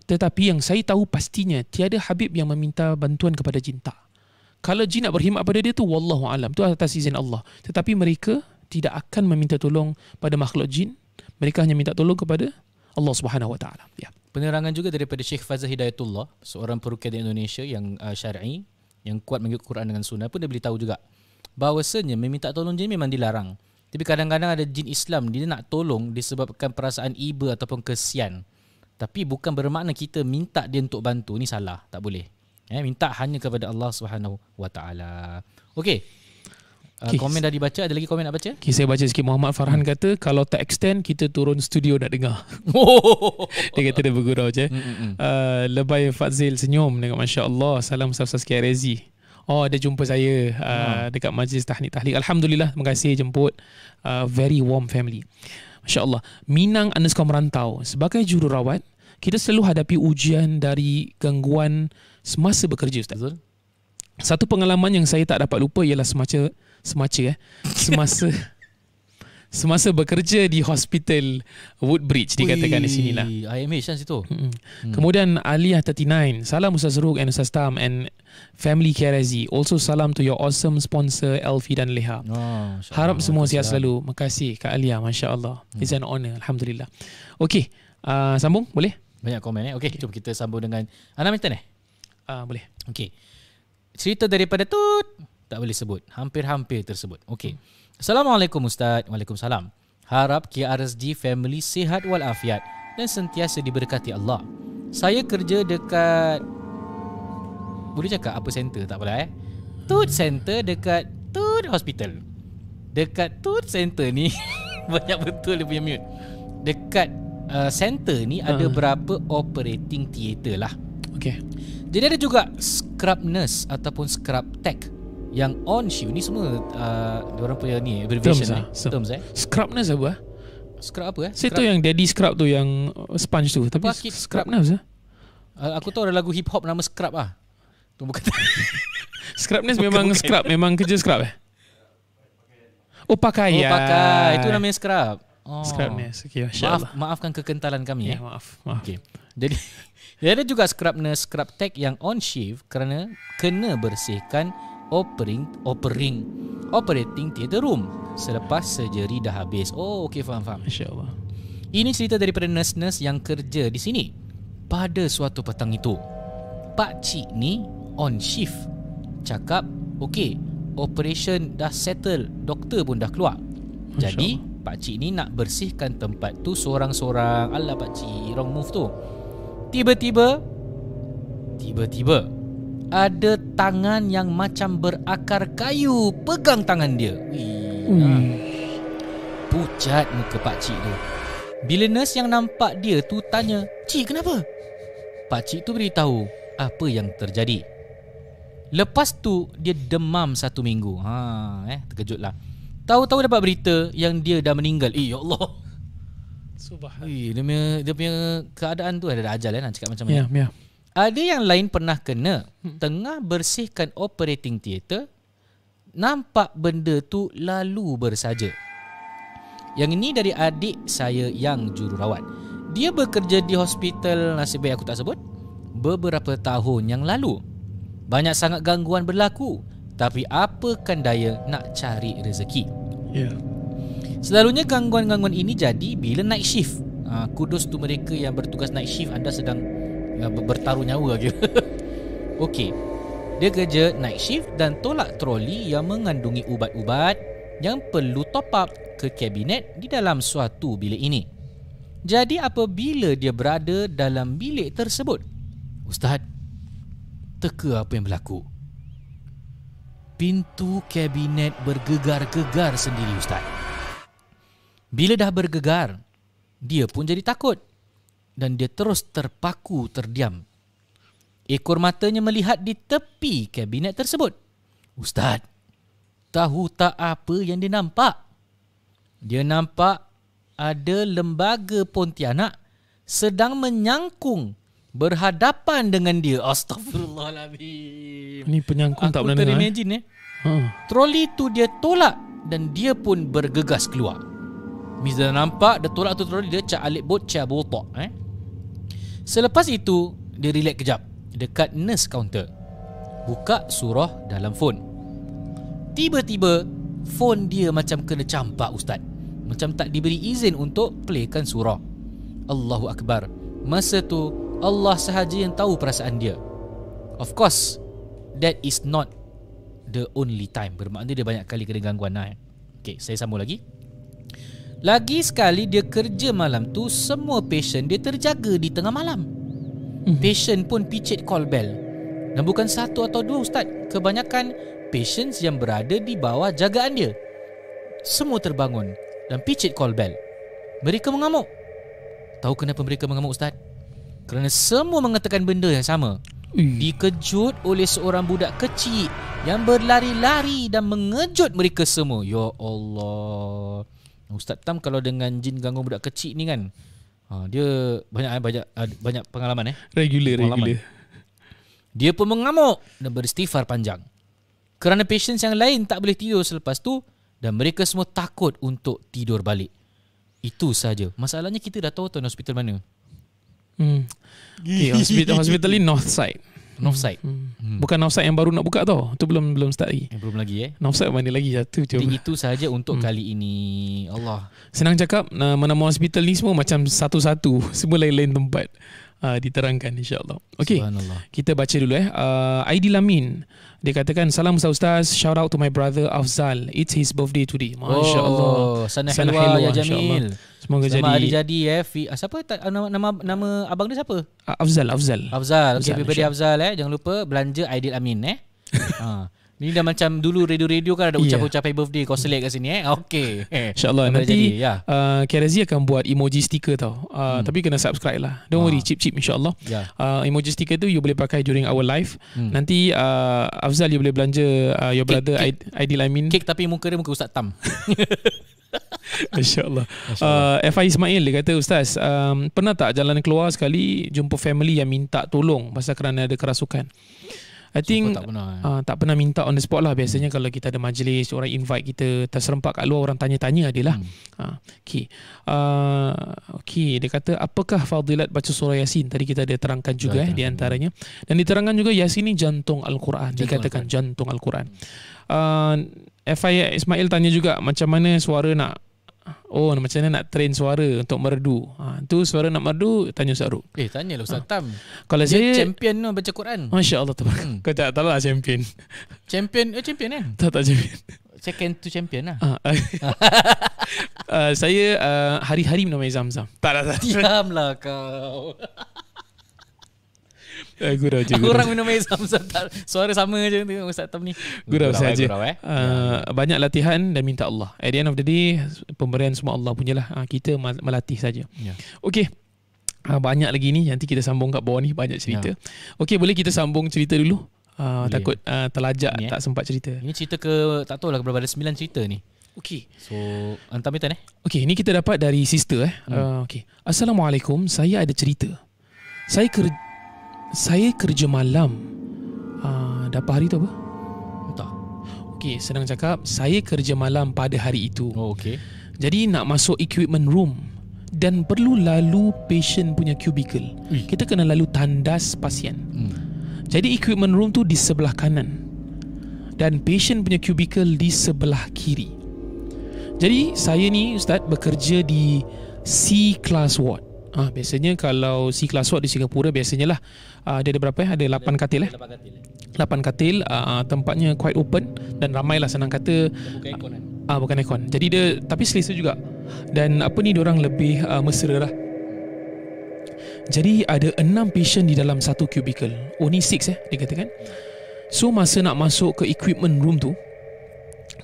Tetapi yang saya tahu pastinya tiada Habib yang meminta bantuan kepada jin tak. Kalau jin nak berkhidmat pada dia tu wallahu alam tu atas izin Allah. Tetapi mereka tidak akan meminta tolong pada makhluk jin mereka hanya minta tolong kepada Allah Subhanahu Wa Taala ya penerangan juga daripada Sheikh Fazal Hidayatullah seorang perukia di Indonesia yang uh, syar'i yang kuat mengikut Quran dengan Sunnah pun dia beritahu juga bahawasanya meminta tolong jin memang dilarang tapi kadang-kadang ada jin Islam dia nak tolong disebabkan perasaan iba ataupun kesian tapi bukan bermakna kita minta dia untuk bantu Ini salah tak boleh eh minta hanya kepada Allah Subhanahu wa taala okey Ah, okay. Komen dah dibaca Ada lagi komen nak baca okay, Saya baca sikit Muhammad Farhan hmm. kata Kalau tak extend Kita turun studio nak dengar oh. Dia kata dia bergurau je hmm, hmm. Uh, Lebay Fazil senyum Dengan Masya Allah Salam Ustaz Saskia Rezi Oh dia jumpa saya uh, hmm. Dekat majlis tahnik tahlik Alhamdulillah Terima kasih jemput uh, Very warm family Masya Allah Minang underscore merantau Sebagai jururawat Kita selalu hadapi ujian Dari gangguan Semasa bekerja Ustaz Satu pengalaman yang saya tak dapat lupa Ialah semasa semasa eh semasa semasa bekerja di hospital Woodbridge dikatakan Ui, di sini lah IMH kan lah situ hmm. kemudian Aliyah 39 salam Ustaz Ruk and Ustaz Tam and family KRZ also salam to your awesome sponsor Elfi dan Leha oh, harap Allah, semua sihat selalu Makasih Kak Aliyah Masya Allah hmm. it's an honor Alhamdulillah Okay, uh, sambung boleh banyak komen eh ok jom kita sambung dengan Anam Internet uh, ah, boleh Okay. cerita daripada tut tak boleh sebut. Hampir-hampir tersebut. Okey. Assalamualaikum Ustaz. Waalaikumsalam. Harap KRSG family sihat walafiat dan sentiasa diberkati Allah. Saya kerja dekat... Boleh cakap apa center tak boleh eh? Tut center dekat Tut hospital. Dekat Tut center ni... banyak betul dia punya mute. Dekat uh, center ni uh. ada ah. berapa operating theater lah. Okay. Jadi ada juga scrub nurse ataupun scrub tech yang on shoe ni semua uh, dia orang punya ni abbreviation terms, ni. Ah. So, terms eh scrubness apa eh? scrub apa eh saya tahu yang daddy scrub tu yang uh, sponge tu tapi Wah, scrub scrubness ah eh? uh, aku tahu ada lagu hip hop nama scrub ah tu bukan scrubness bukan, memang bukan. scrub memang kerja scrub eh oh pakai oh ya. pakai itu nama scrub Oh. Scrubness. Okay, maaf, maafkan kekentalan kami. Ya, yeah, maaf. maaf. Okay. Jadi, ada juga scrubness, scrub tech yang on shift kerana kena bersihkan operating operating operating theater room selepas surgery dah habis. Oh, okey faham faham. Masya-Allah. Ini cerita daripada nurse-nurse yang kerja di sini. Pada suatu petang itu, pak cik ni on shift. Cakap, "Okey, operation dah settle, doktor pun dah keluar." Jadi, pak cik ni nak bersihkan tempat tu seorang-seorang. Allah pak cik, wrong move tu. Tiba-tiba tiba-tiba ada tangan yang macam berakar kayu pegang tangan dia. Hmm. Ah. Pucat muka Pak Cik tu. Bila nurse yang nampak dia tu tanya, Cik kenapa? Pak Cik tu beritahu apa yang terjadi. Lepas tu dia demam satu minggu. Ha, eh, terkejut lah. Tahu-tahu dapat berita yang dia dah meninggal. Eh, ya Allah. Subhanallah. Eh, dia punya, dia punya keadaan tu ada ajal eh, nak cakap macam ya, mana. Ya, ya. Ada yang lain pernah kena hmm. tengah bersihkan operating theatre nampak benda tu lalu bersaja. Yang ini dari adik saya yang jururawat. Dia bekerja di hospital nasib baik aku tak sebut beberapa tahun yang lalu. Banyak sangat gangguan berlaku tapi apa kan daya nak cari rezeki. Yeah. Selalunya gangguan-gangguan ini jadi bila night shift. Ha, kudus tu mereka yang bertugas night shift anda sedang Eh, bertaruh nyawa je Okey Dia kerja night shift dan tolak troli yang mengandungi ubat-ubat Yang perlu top up ke kabinet di dalam suatu bilik ini Jadi apabila dia berada dalam bilik tersebut Ustaz Teka apa yang berlaku Pintu kabinet bergegar-gegar sendiri Ustaz Bila dah bergegar Dia pun jadi takut dan dia terus terpaku terdiam. Ekor matanya melihat di tepi kabinet tersebut. Ustaz, tahu tak apa yang dia nampak? Dia nampak ada lembaga Pontianak sedang menyangkung berhadapan dengan dia. Astagfirullahaladzim. Ini penyangkung Aku tak benar. dengar. Aku eh. Huh. Eh? Ha. Troli tu dia tolak dan dia pun bergegas keluar. Miss nampak dia tolak tu troli dia cak alik bot cak botok eh. Selepas itu, dia relax kejap dekat nurse counter. Buka surah dalam phone. Tiba-tiba, phone dia macam kena campak ustaz. Macam tak diberi izin untuk playkan surah. Allahu Akbar. Masa tu, Allah sahaja yang tahu perasaan dia. Of course, that is not the only time. Bermakna dia banyak kali kena gangguan lah. Eh. Okay, saya sambung lagi. Lagi sekali dia kerja malam tu Semua patient dia terjaga di tengah malam hmm. Patient pun picit call bell Dan bukan satu atau dua ustaz Kebanyakan patients yang berada di bawah jagaan dia Semua terbangun Dan picit call bell Mereka mengamuk Tahu kenapa mereka mengamuk ustaz? Kerana semua mengatakan benda yang sama hmm. Dikejut oleh seorang budak kecil Yang berlari-lari dan mengejut mereka semua Ya Allah Ustaz Tam kalau dengan jin ganggu budak kecil ni kan. Ha, dia banyak eh, banyak ah, banyak pengalaman eh. Regular pengalaman. regular. Dia pun mengamuk dan beristighfar panjang. Kerana patients yang lain tak boleh tidur selepas tu dan mereka semua takut untuk tidur balik. Itu saja. Masalahnya kita dah tahu tu hospital mana. Hmm. Okay, hospital, hospital ni north side. Northside. Hmm. hmm. Bukan Northside yang baru nak buka tau. Itu belum belum start lagi. Yang eh, belum lagi eh. Northside mana lagi satu je. Jadi itu sahaja untuk hmm. kali ini. Allah. Senang cakap mana-mana hospital ni semua macam satu-satu. Semua lain-lain tempat uh, diterangkan insyaallah. Okay, Kita baca dulu eh. Aidil uh, Lamin dia katakan salam ustaz ustaz shout out to my brother Afzal it's his birthday today masyaallah oh, sana hello ya jamil semoga Selamat jadi hari jadi eh ah, siapa ah, nama, nama nama abang dia siapa uh, Afzal Afzal Afzal okay, happy birthday Afzal eh jangan lupa belanja Aidil Amin eh ha Ni dah macam dulu radio-radio kan ada ucap-ucap happy birthday kau select kat sini eh. Okey. Eh, InsyaAllah nanti jadi, ya. Uh, akan buat emoji sticker tau. Uh, hmm. Tapi kena subscribe lah. Don't ha. worry, chip-chip insyaAllah. Ya. Uh, emoji sticker tu you boleh pakai during our live. Hmm. Nanti uh, Afzal you boleh belanja uh, your cake, brother cake. ID Lamin. Kek tapi muka dia muka Ustaz Tam. InsyaAllah Masya uh, FI Ismail dia kata Ustaz um, Pernah tak jalan keluar sekali Jumpa family yang minta tolong Pasal kerana ada kerasukan I think tak pernah, uh, eh. Ah, tak pernah minta on the spot lah Biasanya hmm. kalau kita ada majlis Orang invite kita Terserempak kat luar Orang tanya-tanya adalah hmm. uh, ah, okay. Uh, ah, okay Dia kata Apakah fadilat baca surah Yasin Tadi kita ada terangkan juga eh, Di antaranya Dan diterangkan juga Yasin ni jantung Al-Quran jantung Dikatakan Al-Quran. jantung Al-Quran uh, FIA Ismail tanya juga Macam mana suara nak Oh macam mana nak train suara untuk merdu ha, tu suara nak merdu tanya Ustaz Ruk Eh tanya lah Ustaz ha. Tam Kalau Dia saya, champion tu baca Quran Masya Allah tu hmm. Kau tak tahu lah champion Champion, eh champion kan? Tak tak champion Second to champion lah ha, uh, Saya uh, hari-hari minum air zam-zam Tak lah tak lah kau Uh, gurau je gurau Kurang minum air zam Suara sama je Tengok Ustaz Tam ni Gurau, saja. Eh? Uh, banyak latihan Dan minta Allah At the end of the day Pemberian semua Allah punyalah uh, Kita melatih saja. Yeah. Ya. Okay Ha, banyak lagi ni nanti kita sambung kat bawah ni banyak cerita. Ya. Okey boleh kita sambung cerita dulu? Uh, takut uh, terlajak ini, eh. tak sempat cerita. Ini cerita ke tak tahu lah berapa ada sembilan cerita ni. Okey. So entah minta eh. Okey ini kita dapat dari sister eh. Hmm. Uh, Okey. Assalamualaikum, saya ada cerita. Saya kerja saya kerja malam uh, Dapat hari tu apa? Entah Okay senang cakap Saya kerja malam pada hari itu Oh okay Jadi nak masuk equipment room Dan perlu lalu patient punya cubicle Ui. Kita kena lalu tandas pasien hmm. Jadi equipment room tu di sebelah kanan Dan patient punya cubicle di sebelah kiri Jadi saya ni ustaz bekerja di C class ward Ah biasanya kalau si class di Singapura biasanya lah uh, dia ada berapa ya? Ada 8 katil eh. 8 katil. 8 eh. katil ah, ah, tempatnya quite open dan ramailah senang kata eh? Ah bukan ekon. Jadi dia tapi selesa juga. Dan apa ni Orang lebih uh, mesra lah. Jadi ada 6 patient di dalam satu cubicle. Only 6 eh dia kata kan. So masa nak masuk ke equipment room tu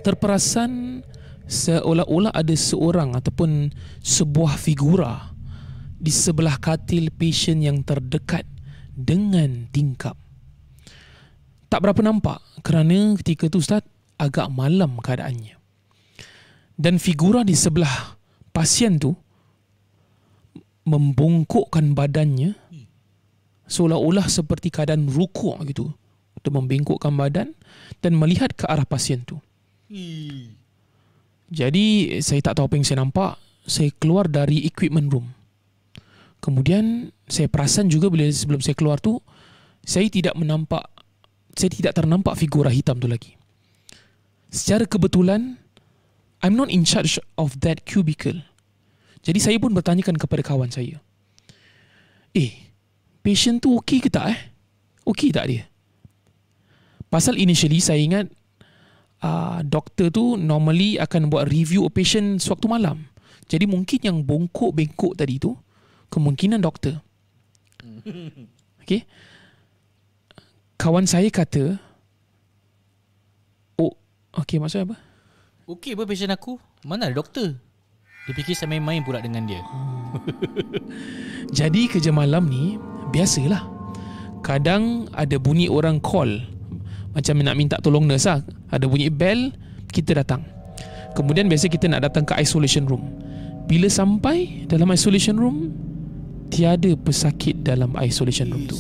terperasan seolah-olah ada seorang ataupun sebuah figura di sebelah katil pesen yang terdekat dengan tingkap. Tak berapa nampak kerana ketika tu Ustaz agak malam keadaannya. Dan figura di sebelah pasien tu membungkukkan badannya seolah-olah seperti keadaan rukuk gitu. Untuk membungkukkan badan dan melihat ke arah pasien tu. Jadi saya tak tahu apa yang saya nampak. Saya keluar dari equipment room. Kemudian saya perasan juga bila sebelum saya keluar tu saya tidak menampak saya tidak ternampak figura hitam tu lagi. Secara kebetulan I'm not in charge of that cubicle. Jadi saya pun bertanyakan kepada kawan saya. Eh, patient tu okey ke tak eh? Okey tak dia? Pasal initially saya ingat uh, doktor tu normally akan buat review a patient sewaktu malam. Jadi mungkin yang bongkok-bengkok tadi tu kemungkinan doktor. Okay. Kawan saya kata, oh, okay maksud apa? Okay apa patient aku? Mana ada doktor? Dia fikir saya main-main pula dengan dia. Jadi kerja malam ni, biasalah. Kadang ada bunyi orang call. Macam nak minta tolong nurse lah. Ada bunyi bell, kita datang. Kemudian biasa kita nak datang ke isolation room. Bila sampai dalam isolation room, tiada pesakit dalam isolation room tu.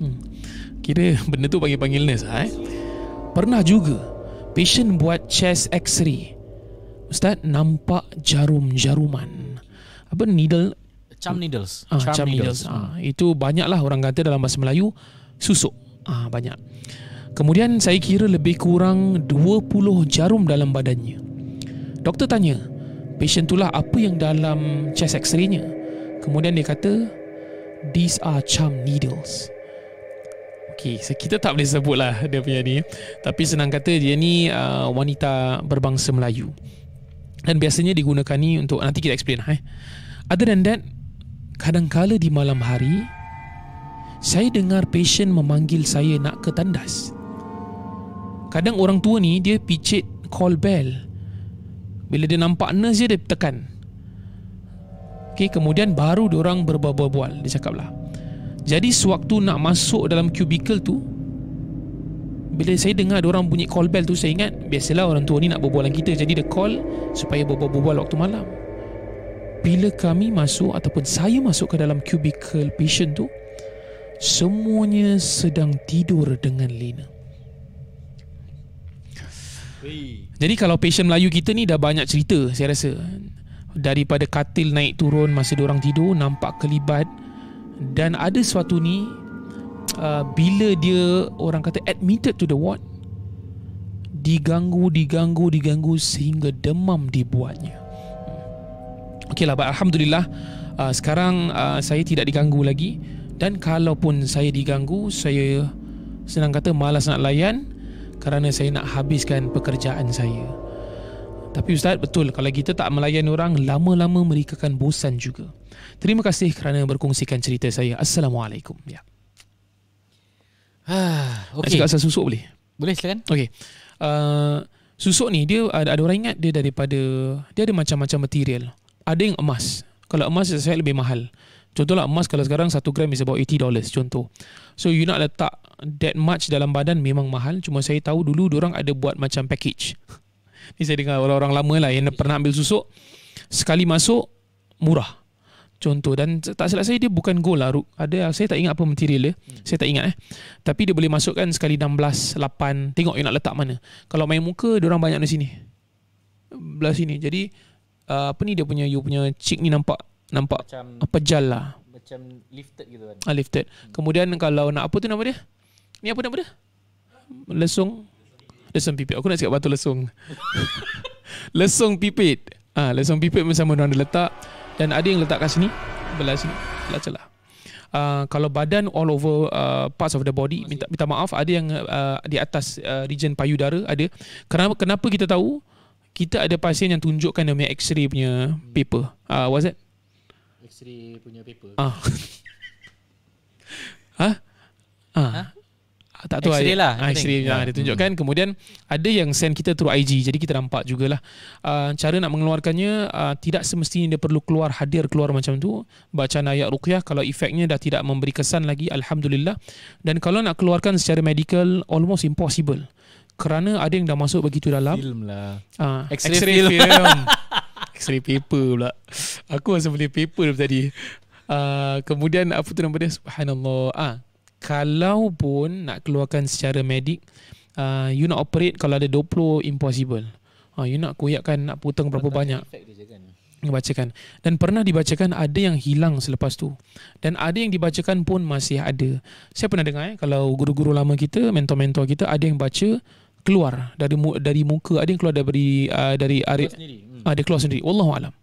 Hmm. Kira benda tu panggil-panggil nurse lah, eh. Pernah juga patient buat chest x-ray. Ustaz nampak jarum-jaruman. Apa needle? Charm needles. Ah, charm, charm needles. needles. Hmm. Ah, itu banyaklah orang kata dalam bahasa Melayu susuk. Ah banyak. Kemudian saya kira lebih kurang 20 jarum dalam badannya. Doktor tanya, patient itulah apa yang dalam chest x-raynya?" nya Kemudian dia kata These are charm needles Okay Kita tak boleh sebut lah Dia punya ni Tapi senang kata Dia ni uh, Wanita Berbangsa Melayu Dan biasanya digunakan ni Untuk Nanti kita explain lah eh Other than that Kadangkala di malam hari Saya dengar Patient memanggil saya Nak ke tandas Kadang orang tua ni Dia picit Call bell Bila dia nampak nurse dia Dia tekan Okay, kemudian baru diorang berbual-bual Dia cakap lah Jadi sewaktu nak masuk dalam cubicle tu Bila saya dengar diorang bunyi call bell tu Saya ingat biasalah orang tua ni nak berbual dengan kita Jadi dia call supaya berbual-bual waktu malam Bila kami masuk ataupun saya masuk ke dalam cubicle patient tu Semuanya sedang tidur dengan lena Jadi kalau patient Melayu kita ni dah banyak cerita saya rasa daripada katil naik turun masa diorang tidur nampak kelibat dan ada suatu ni uh, bila dia orang kata admitted to the ward diganggu diganggu diganggu sehingga demam dibuatnya okey lah alhamdulillah uh, sekarang uh, saya tidak diganggu lagi dan kalaupun saya diganggu saya senang kata malas nak layan kerana saya nak habiskan pekerjaan saya tapi Ustaz, betul kalau kita tak melayan orang, lama-lama mereka akan bosan juga. Terima kasih kerana berkongsikan cerita saya. Assalamualaikum. Ya. Ah, okay. Nak cakap asal susuk boleh? Boleh, silakan. Okay. Uh, susuk ni, dia ada, ada orang ingat dia daripada, dia ada macam-macam material. Ada yang emas. Kalau emas, saya lebih mahal. Contohlah emas kalau sekarang 1 gram is about 80 dollars contoh. So you nak letak that much dalam badan memang mahal. Cuma saya tahu dulu orang ada buat macam package. Ni saya dengar orang-orang lama lah yang pernah ambil susuk. Sekali masuk, murah. Contoh. Dan tak silap saya, dia bukan gold lah. Ada, saya tak ingat apa material dia. Hmm. Saya tak ingat eh. Tapi dia boleh masukkan sekali 16, 8. Tengok you nak letak mana. Kalau main muka, dia orang banyak di sini. Belah sini. Jadi, uh, apa ni dia punya, you punya cheek ni nampak nampak macam, pejal lah. Macam lifted gitu kan. Ah, lifted. Hmm. Kemudian kalau nak apa tu nama dia? Ni apa nama dia? Lesung lesung pipit. Aku nak cakap batu lesung. lesung pipit. Ah, ha, lesung pipit pun sama orang letak. Dan ada yang letak kat sini. Belah sini. Belah celah. Uh, kalau badan all over uh, parts of the body minta minta maaf ada yang uh, di atas uh, region payudara ada kenapa kenapa kita tahu kita ada pasien yang tunjukkan dia punya x-ray punya hmm. paper uh, what's that x-ray punya paper ah ah tak tahu x lah ah, x ah, yang lah dia tunjukkan hmm. kemudian ada yang send kita through IG jadi kita nampak jugalah uh, cara nak mengeluarkannya uh, tidak semestinya dia perlu keluar hadir keluar macam tu baca ayat ruqyah kalau efeknya dah tidak memberi kesan lagi Alhamdulillah dan kalau nak keluarkan secara medical almost impossible kerana ada yang dah masuk begitu dalam film lah uh, X-ray, film, film. X-ray paper pula aku rasa boleh paper tadi uh, kemudian apa tu nama dia subhanallah ah kalau pun nak keluarkan secara medik uh, you nak operate kalau ada 20 impossible uh, you nak koyakkan nak putung berapa Tentang banyak dibacakan kan. dan pernah dibacakan ada yang hilang selepas tu dan ada yang dibacakan pun masih ada saya pernah dengar eh, kalau guru-guru lama kita mentor-mentor kita ada yang baca keluar dari dari muka ada yang keluar dari uh, dari ada hmm. ah, keluar sendiri wallahu alam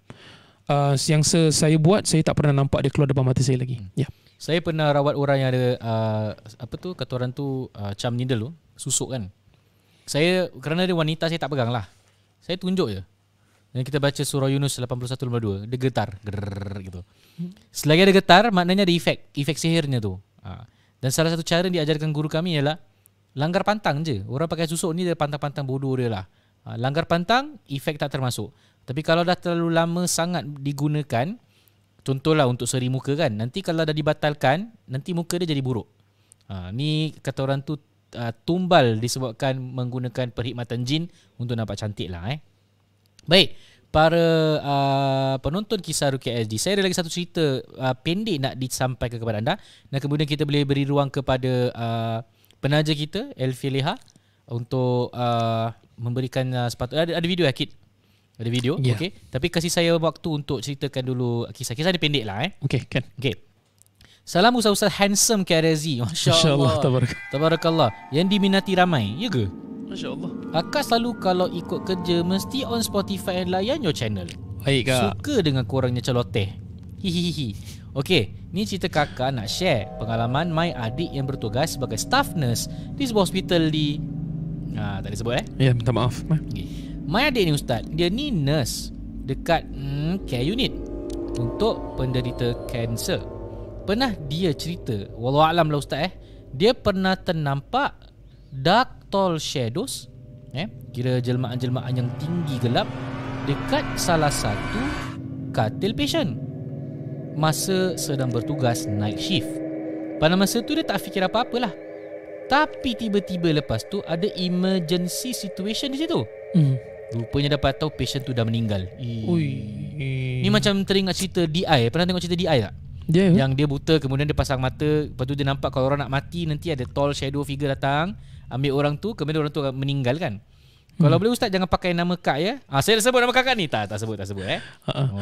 uh, yang saya buat saya tak pernah nampak dia keluar depan mata saya lagi. Hmm. Ya. Yeah. Saya pernah rawat orang yang ada uh, apa tu kata orang tu uh, cam needle tu susuk kan. Saya kerana dia wanita saya tak pegang lah. Saya tunjuk je. Dan kita baca surah Yunus 81:2. dia getar ger gitu. Selagi dia getar maknanya ada efek efek sihirnya tu. Uh, dan salah satu cara yang diajarkan guru kami ialah langgar pantang je. Orang pakai susuk ni dia pantang-pantang bodoh dia lah. Uh, langgar pantang efek tak termasuk. Tapi kalau dah terlalu lama sangat digunakan, contohlah untuk seri muka kan, nanti kalau dah dibatalkan, nanti muka dia jadi buruk. Ha, ni kata orang tu uh, tumbal disebabkan menggunakan perkhidmatan jin untuk nampak cantik lah eh. Baik, para uh, penonton kisah Rukia SD, saya ada lagi satu cerita uh, pendek nak disampaikan kepada anda. Dan kemudian kita boleh beri ruang kepada uh, penaja kita, Elfi Leha, untuk uh, memberikan uh, sepatutnya. Ada, ada video ya, Kit? ada video yeah. okey tapi kasih saya waktu untuk ceritakan dulu kisah-kisah ni pendek lah eh okey kan Okay. Salam Ustaz-Ustaz Handsome KRZ Masya, Masya Allah, Allah Tabarakallah Yang diminati ramai Ya ke? Masya Allah Akak selalu kalau ikut kerja Mesti on Spotify and layan your channel Baik kak Suka dengan korangnya celoteh Hihihi Okay Ni cerita kakak nak share Pengalaman my adik yang bertugas Sebagai staff nurse Di sebuah hospital di Ha, tak sebut eh Ya, minta maaf okay. My adik ni ustaz Dia ni nurse Dekat hmm, care unit Untuk penderita kanser Pernah dia cerita Walau alam lah ustaz eh Dia pernah ternampak Dark tall shadows eh, Kira jelmaan-jelmaan yang tinggi gelap Dekat salah satu Katil patient Masa sedang bertugas night shift Pada masa tu dia tak fikir apa-apalah tapi tiba-tiba lepas tu ada emergency situation di situ. Hmm. Rupanya dapat tahu patient tu dah meninggal. Ui. Ni macam teringat cerita DI. Pernah tengok cerita DI tak? Dia. Ya, ya. Yang dia buta kemudian dia pasang mata, lepas tu dia nampak kalau orang nak mati nanti ada tall shadow figure datang, ambil orang tu, kemudian orang tu akan meninggal kan? Hmm. Kalau boleh ustaz jangan pakai nama kak ya. Ah saya dah sebut nama kakak ni. Tak tak sebut tak sebut eh.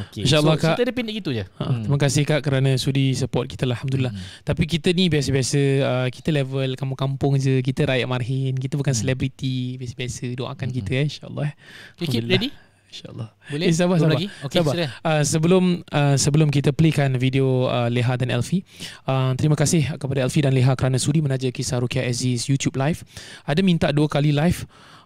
Okey. Insya-Allah so, kak. Kita ada pendek gitu je. Hmm. Terima kasih kak kerana sudi support kita lah alhamdulillah. Hmm. Tapi kita ni biasa-biasa uh, kita level kampung-kampung je. Kita rakyat marhin. Kita bukan hmm. selebriti. Biasa-biasa doakan hmm. kita eh insya-Allah. Okay, keep ready. InsyaAllah Boleh? Eh, sabar, Lagi? Okay, Uh, sebelum uh, sebelum kita playkan video uh, Leha dan Elfi uh, Terima kasih kepada Elfi dan Leha Kerana sudi menaja kisah Rukia Aziz YouTube live Ada minta dua kali live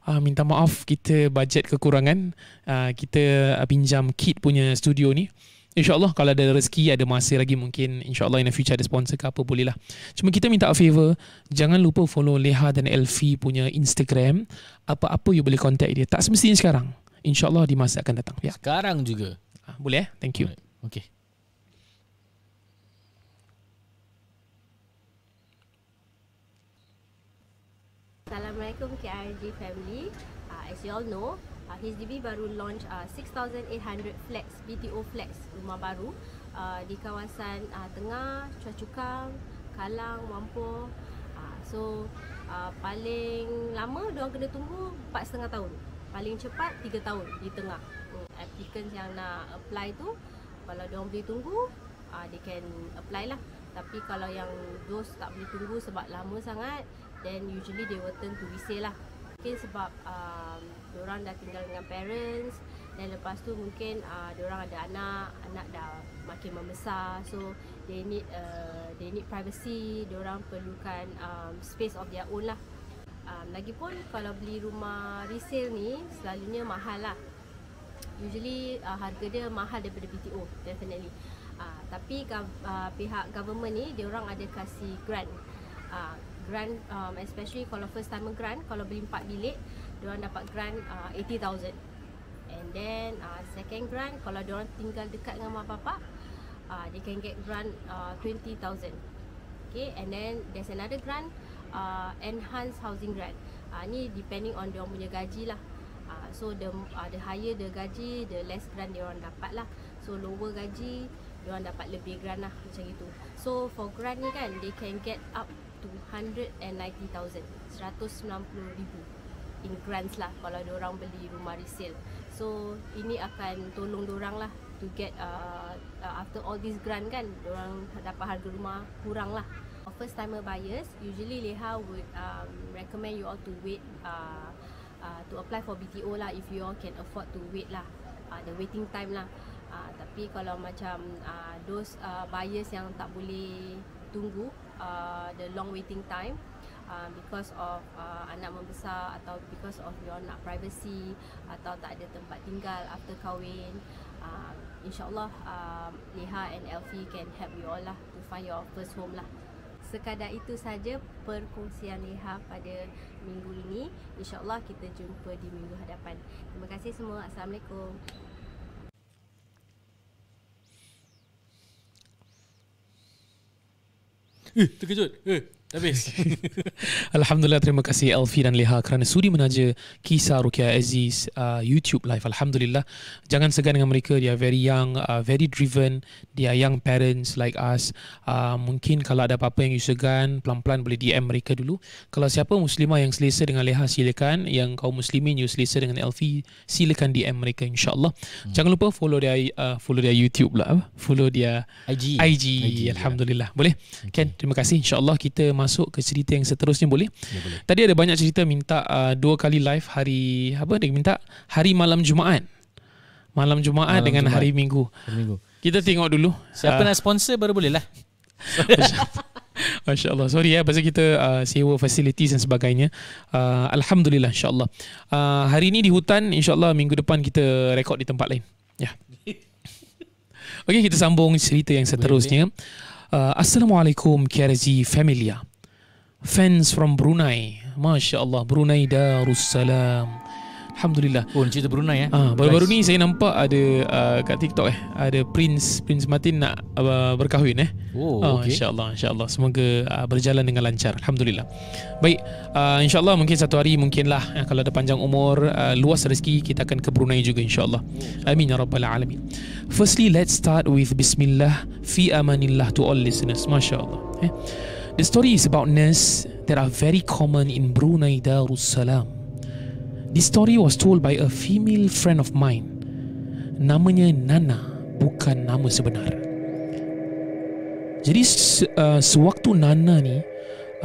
uh, minta maaf kita bajet kekurangan uh, kita ah, pinjam kit punya studio ni InsyaAllah kalau ada rezeki, ada masa lagi mungkin InsyaAllah in the future ada sponsor ke apa boleh lah Cuma kita minta a favor Jangan lupa follow Leha dan Elfi punya Instagram Apa-apa you boleh contact dia Tak semestinya sekarang InsyaAllah di masa akan datang ya. Sekarang juga Boleh eh, thank you Okay Assalamualaikum KRG family uh, As you all know uh, HDB baru launch uh, 6800 flats BTO flats rumah baru uh, Di kawasan uh, Tengah, Chua Chukang, Kalang, Wampur uh, So uh, paling lama diorang kena tunggu setengah tahun Paling cepat 3 tahun di Tengah uh, Applicants yang nak apply tu Kalau diorang boleh tunggu uh, They can apply lah tapi kalau yang dos tak boleh tunggu sebab lama sangat then usually they will turn to resale lah mungkin sebab um, diorang dah tinggal dengan parents dan lepas tu mungkin uh, diorang ada anak anak dah makin membesar so they need uh, they need privacy diorang perlukan um, space of their own lah um, lagipun kalau beli rumah resale ni selalunya mahal lah usually uh, harga dia mahal daripada BTO definitely uh, tapi uh, pihak government ni diorang ada kasih grant uh, grant um, especially kalau first time grant kalau beli 4 bilik diorang dapat grant uh, 80,000 and then uh, second grant kalau diorang tinggal dekat dengan mak bapak uh, they can get grant uh, 20,000 okay and then there's another grant uh, enhanced housing grant uh, ni depending on diorang punya gaji lah uh, so the, uh, the higher the gaji the less grant diorang dapat lah so lower gaji diorang dapat lebih grant lah macam itu so for grant ni kan they can get up 190,000 190,000 in grants lah kalau orang beli rumah resale so ini akan tolong orang lah to get uh, uh, after all this grant kan orang dapat harga rumah kurang lah first timer buyers usually Leha would um, recommend you all to wait uh, uh, to apply for BTO lah if you all can afford to wait lah uh, the waiting time lah uh, tapi kalau macam uh, those uh, buyers yang tak boleh tunggu uh, the long waiting time Uh, because of uh, anak membesar atau because of your nak privacy atau tak ada tempat tinggal after kahwin uh, insyaallah uh, um, Leha and Elfie can help you all lah to find your first home lah sekadar itu saja perkongsian Leha pada minggu ini insyaallah kita jumpa di minggu hadapan terima kasih semua assalamualaikum Eh, terkejut. Eh, Habis. Alhamdulillah terima kasih Elfi dan Leha kerana sudi menaja kisah Rukia Aziz uh, YouTube live. Alhamdulillah. Jangan segan dengan mereka. Dia very young, uh, very driven. Dia young parents like us. Uh, mungkin kalau ada apa-apa yang you segan, pelan-pelan boleh DM mereka dulu. Kalau siapa muslimah yang selesa dengan Leha silakan, yang kaum muslimin you selesa dengan Elfi, silakan DM mereka insya-Allah. Hmm. Jangan lupa follow dia uh, follow dia YouTube lah. Follow dia IG. IG, IG ya. alhamdulillah. Boleh? Okay. Ken, terima kasih insya-Allah kita masuk ke cerita yang seterusnya boleh. Ya, boleh. Tadi ada banyak cerita minta uh, dua kali live hari apa dia minta hari malam Jumaat. Malam Jumaat malam dengan Jumaat. hari Minggu. Minggu. Kita tengok dulu. Siapa uh, nak sponsor baru boleh lah. Masya Allah Sorry ya Pasal kita uh, sewa facilities dan sebagainya uh, Alhamdulillah insya Allah uh, Hari ini di hutan Insya Allah minggu depan kita rekod di tempat lain Ya yeah. Okay kita sambung cerita yang seterusnya uh, Assalamualaikum KRZ Familia fans from Brunei. Masya Allah, Brunei Darussalam. Alhamdulillah. Oh, cerita Brunei eh. Ah, baru-baru ni saya nampak ada uh, kat TikTok eh, ada Prince Prince Martin nak uh, berkahwin eh. Oh, ah, okay. insya-Allah, insya-Allah semoga uh, berjalan dengan lancar. Alhamdulillah. Baik, uh, insya-Allah mungkin satu hari mungkinlah eh, kalau ada panjang umur, uh, luas rezeki kita akan ke Brunei juga insya-Allah. Oh, Amin ya rabbal alamin. Firstly, let's start with bismillah fi amanillah to all listeners. Masya-Allah. Eh. The story is about nurse that are very common in Brunei Darussalam. This story was told by a female friend of mine. Namanya Nana, bukan nama sebenar. Jadi uh, sewaktu Nana ni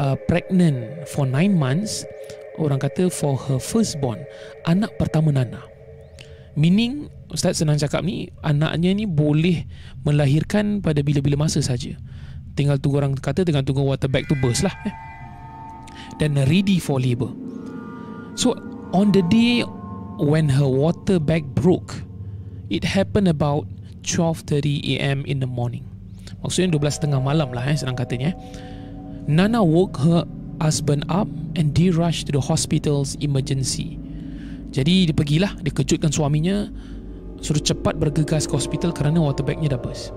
uh, pregnant for 9 months, orang kata for her first born, anak pertama Nana. Meaning Ustaz senang cakap ni anaknya ni boleh melahirkan pada bila-bila masa saja. Tinggal tunggu orang kata Tinggal tunggu water bag tu burst lah eh. Dan ready for labor So on the day When her water bag broke It happened about 12.30 am in the morning Maksudnya 12.30 malam lah eh, Senang katanya eh. Nana woke her husband up And they rushed to the hospital's emergency Jadi dia pergilah Dia kejutkan suaminya Suruh cepat bergegas ke hospital Kerana water bagnya dah burst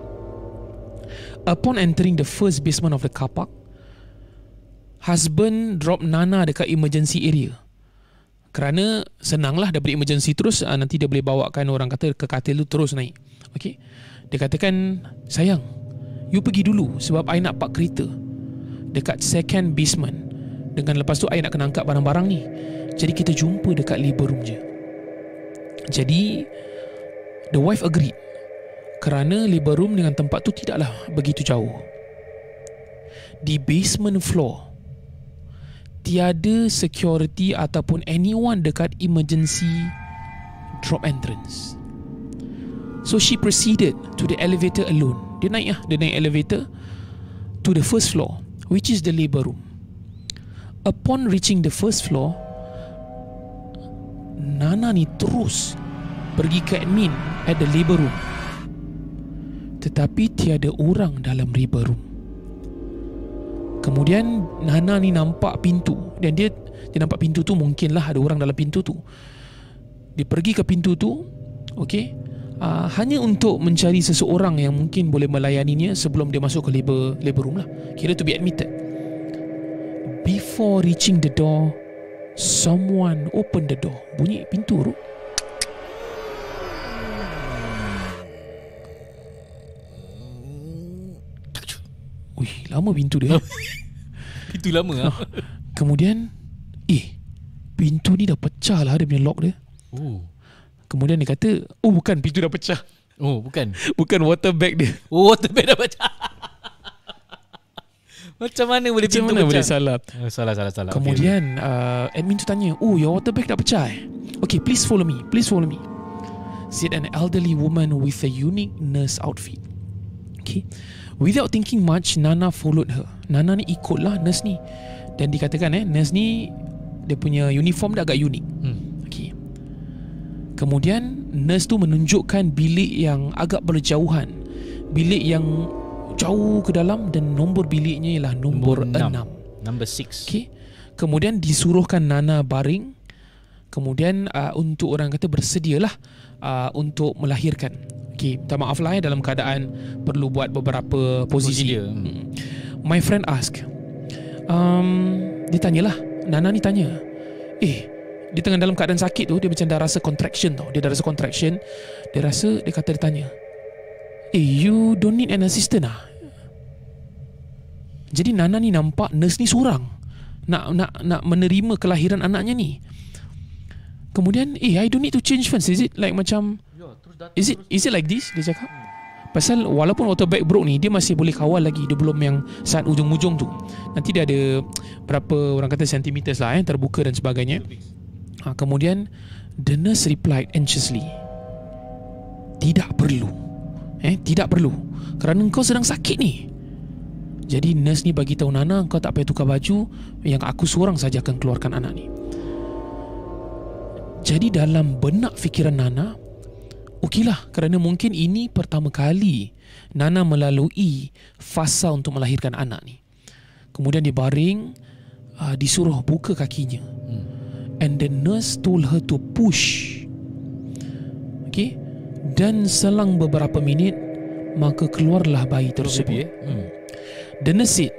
Upon entering the first basement of the car park, husband drop Nana dekat emergency area. Kerana senanglah daripada emergency terus ah, nanti dia boleh bawakan orang kata ke katil tu terus naik. Okey. Dia katakan, "Sayang, you pergi dulu sebab I nak park kereta dekat second basement. Dengan lepas tu I nak kena angkat barang-barang ni. Jadi kita jumpa dekat labor room je." Jadi the wife agree kerana labor room dengan tempat tu tidaklah begitu jauh. Di basement floor, tiada security ataupun anyone dekat emergency drop entrance. So she proceeded to the elevator alone. Dia naik lah, dia naik elevator to the first floor, which is the labor room. Upon reaching the first floor, Nana ni terus pergi ke admin at the labor room tetapi tiada orang dalam riba room. Kemudian Nana ni nampak pintu dan dia dia nampak pintu tu mungkinlah ada orang dalam pintu tu. Dia pergi ke pintu tu, okay. Uh, ah, hanya untuk mencari seseorang yang mungkin boleh melayaninya sebelum dia masuk ke labor, labor room lah. Kira to be admitted. Before reaching the door, someone open the door. Bunyi pintu tu. lama pintu dia. pintu lama ah. Kemudian eh pintu ni dah pecah lah dia punya lock dia. Oh. Kemudian dia kata, "Oh bukan, pintu dah pecah." Oh, bukan. bukan water bag dia. Oh, water bag dah pecah. Macam mana boleh Macam pintu mana pecah? boleh oh, salah? Salah, salah, salah. Kemudian okay. uh, admin tu tanya, "Oh, your water bag dah pecah." Eh? Okay, please follow me. Please follow me. Said an elderly woman with a unique nurse outfit. Okay. Without thinking much, Nana followed her. Nana ni ikut lah nurse ni. Dan dikatakan eh, nurse ni dia punya uniform dia agak unik. Hmm. Okay. Kemudian nurse tu menunjukkan bilik yang agak berjauhan. Bilik yang jauh ke dalam dan nombor biliknya ialah nombor 6. Number six. Okay. Kemudian disuruhkan Nana baring. Kemudian uh, untuk orang kata bersedialah uh, untuk melahirkan kaki Minta maaf lah eh Dalam keadaan Perlu buat beberapa Posisi dia hmm. My friend ask um, Dia tanyalah Nana ni tanya Eh Dia tengah dalam keadaan sakit tu Dia macam dah rasa contraction tau Dia dah rasa contraction Dia rasa Dia kata dia tanya Eh you don't need an assistant lah Jadi Nana ni nampak Nurse ni surang nak nak nak menerima kelahiran anaknya ni. Kemudian, eh, I don't need to change first, is it? Like macam, Is it is it like this dia cakap? Pasal walaupun water bag broke ni dia masih boleh kawal lagi dia belum yang saat ujung-ujung tu. Nanti dia ada berapa orang kata centimeters lah eh terbuka dan sebagainya. Ha, kemudian the nurse replied anxiously. Tidak perlu. Eh tidak perlu. Kerana kau sedang sakit ni. Jadi nurse ni bagi tahu Nana kau tak payah tukar baju yang aku seorang saja akan keluarkan anak ni. Jadi dalam benak fikiran Nana, okeylah kerana mungkin ini pertama kali Nana melalui fasa untuk melahirkan anak ni. Kemudian dia baring, uh, disuruh buka kakinya. Hmm. And the nurse told her to push. Okey. Dan selang beberapa minit maka keluarlah bayi tersebut. Okay. Eh? Hmm. The nurse said,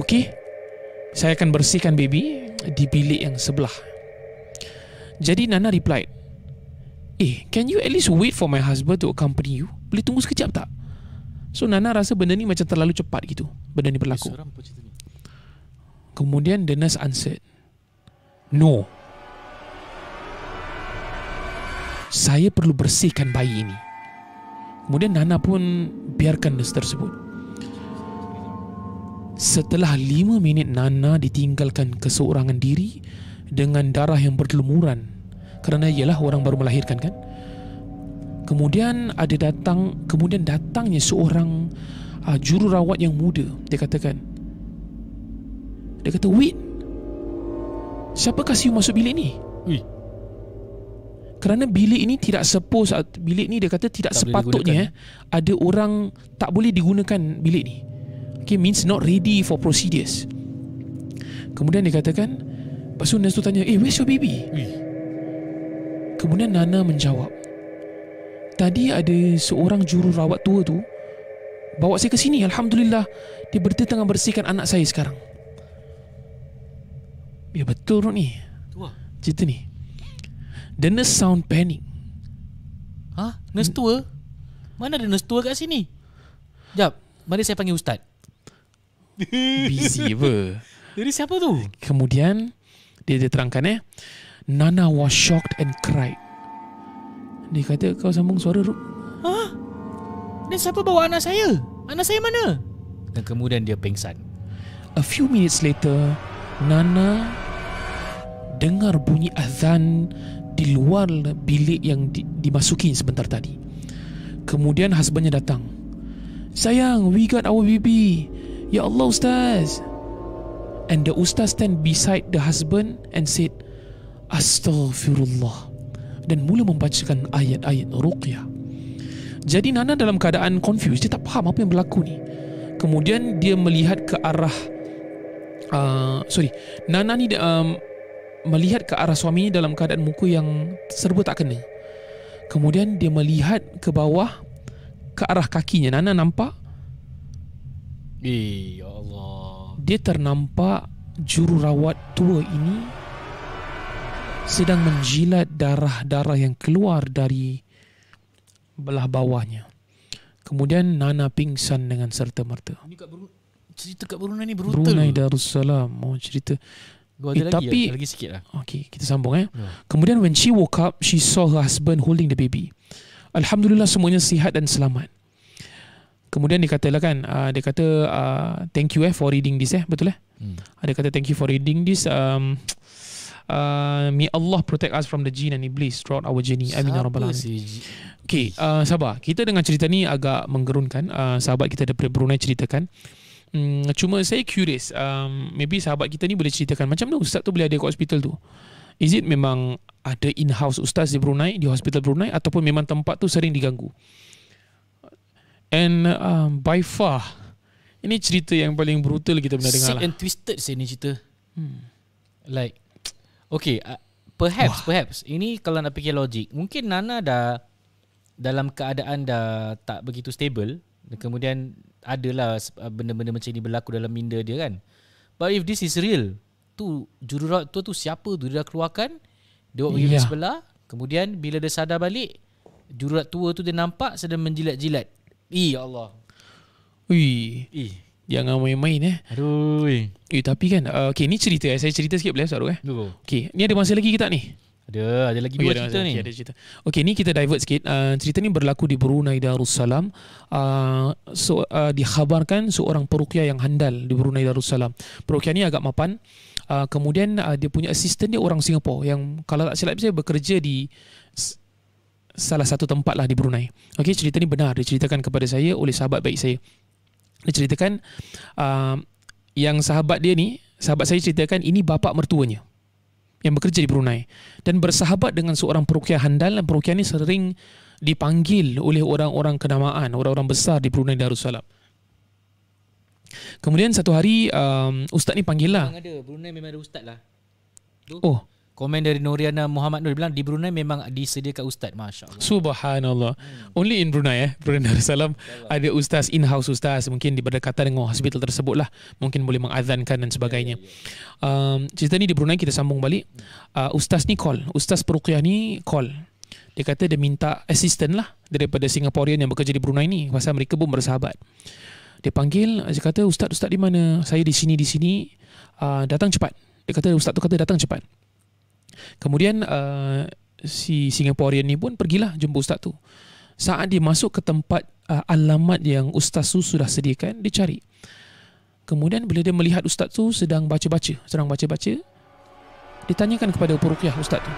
"Okey. Saya akan bersihkan baby di bilik yang sebelah." Jadi Nana replied, Eh, can you at least wait for my husband to accompany you? Boleh tunggu sekejap tak? So Nana rasa benda ni macam terlalu cepat gitu. Benda ni berlaku. Kemudian the nurse answered. No. Saya perlu bersihkan bayi ini. Kemudian Nana pun biarkan nurse tersebut. Setelah lima minit Nana ditinggalkan keseorangan diri dengan darah yang berlumuran kerana ialah orang baru melahirkan kan kemudian ada datang kemudian datangnya seorang uh, jururawat yang muda dia katakan dia kata wait siapa kasih you masuk bilik ni Ui. kerana bilik ini tidak sepos ah, bilik ni dia kata tidak tak sepatutnya eh? ada orang tak boleh digunakan bilik ni okay means not ready for procedures kemudian dia katakan lepas tu nurse tu tanya eh where's your baby Ui. Kemudian Nana menjawab, Tadi ada seorang jururawat tua tu bawa saya ke sini. Alhamdulillah, dia berita tengah bersihkan anak saya sekarang. Ya betul ni. Cerita ni. The nurse sound panic. Ha? Nurse tua? Mana ada nurse tua kat sini? Jap, mari saya panggil ustaz. Busy apa? Jadi siapa tu? Kemudian, dia, dia terangkan eh. Nana was shocked and cried. Dia kata kau sambung suara Ruk. Ha? Dan siapa bawa anak saya? Anak saya mana? Dan kemudian dia pingsan. A few minutes later, Nana dengar bunyi azan di luar bilik yang di, dimasuki sebentar tadi. Kemudian husbandnya datang. Sayang, we got our baby. Ya Allah, Ustaz. And the Ustaz stand beside the husband and said, Astaghfirullah dan mula membacakan ayat-ayat ruqyah. Jadi Nana dalam keadaan confused, dia tak faham apa yang berlaku ni. Kemudian dia melihat ke arah uh, sorry, Nana ni um, melihat ke arah suaminya dalam keadaan muka yang serba tak kena. Kemudian dia melihat ke bawah ke arah kakinya. Nana nampak eh, Ya Allah. Dia ternampak jururawat tua ini sedang menjilat darah-darah yang keluar dari belah bawahnya. Kemudian Nana pingsan dengan serta merta. cerita kat Brunei ni brutal. Brunei Darussalam. Mau oh, cerita. Gua ada eh, lagi tapi, ya, lagi sikit lah. Okay, kita sambung eh. Yeah. Kemudian when she woke up, she saw her husband holding the baby. Alhamdulillah semuanya sihat dan selamat. Kemudian dia kata lah kan, uh, dia kata uh, thank you eh for reading this eh, betul eh? Hmm. Ah, dia kata thank you for reading this. Um, uh, may Allah protect us from the jinn and iblis throughout our journey. Amin ya rabbal alamin. Okay, uh, sabar. Kita dengan cerita ni agak menggerunkan. Uh, sahabat kita daripada Brunei ceritakan. Hmm, cuma saya curious. Um, maybe sahabat kita ni boleh ceritakan. Macam mana ustaz tu boleh ada kat hospital tu? Is it memang ada in-house ustaz di Brunei, di hospital Brunei? Ataupun memang tempat tu sering diganggu? And um, by far, ini cerita yang paling brutal kita pernah dengar. lah. Sick and twisted saya ni cerita. Hmm. Like, Okay uh, Perhaps Wah. perhaps Ini kalau nak fikir logik Mungkin Nana dah Dalam keadaan dah Tak begitu stable Kemudian Adalah uh, Benda-benda macam ni berlaku Dalam minda dia kan But if this is real Tu jururat tu tu siapa tu Dia dah keluarkan Dia buat yeah. sebelah Kemudian bila dia sadar balik Jururat tua tu dia nampak Sedang menjilat-jilat Ih ya Allah Ih Ih Jangan main-main eh. Aduh. Eh tapi kan uh, okey ni cerita eh. Saya cerita sikit boleh Saru eh. eh? Okey, ni ada masa lagi kita tak ni? Ada, ada lagi okay, oh, dua ya, cerita ni. Okay, ada cerita. Okay, ni kita divert sikit. Uh, cerita ni berlaku di Brunei Darussalam. Uh, so uh, dikhabarkan seorang perukia yang handal di Brunei Darussalam. Perukia ni agak mapan. Uh, kemudian uh, dia punya asisten dia orang Singapura yang kalau tak silap saya bekerja di salah satu tempat lah di Brunei. Okey, cerita ni benar diceritakan kepada saya oleh sahabat baik saya dia ceritakan uh, yang sahabat dia ni sahabat saya ceritakan ini bapa mertuanya yang bekerja di Brunei dan bersahabat dengan seorang Perukia handal dan perukiah ni sering dipanggil oleh orang-orang kenamaan orang-orang besar di Brunei Darussalam kemudian satu hari um, ustaz ni panggil lah Brunei memang ada ustaz lah oh Komen dari Noriana Muhammad Nur bilang di Brunei memang disediakan ustaz masya-Allah. Subhanallah. Hmm. Only in Brunei eh. Brunei Darussalam ada ustaz in-house ustaz mungkin di berdekatan dengan hospital tersebut lah, mungkin boleh mengazankan dan sebagainya. Ya, ya, ya, um, cerita ni di Brunei kita sambung balik. Hmm. Uh, ustaz ni call, ustaz Peruqyah ni call. Dia kata dia minta assistant lah daripada Singaporean yang bekerja di Brunei ni pasal mereka pun bersahabat. Dia panggil, dia kata ustaz ustaz di mana? Saya di sini di sini. Uh, datang cepat. Dia kata ustaz tu kata datang cepat. Kemudian uh, si Singaporean ni pun pergilah jumpa ustaz tu. Saat dia masuk ke tempat uh, alamat yang ustaz tu sudah sediakan, dia cari. Kemudian bila dia melihat ustaz tu sedang baca-baca, sedang baca-baca, ditanyakan kepada perukiah ustaz tu.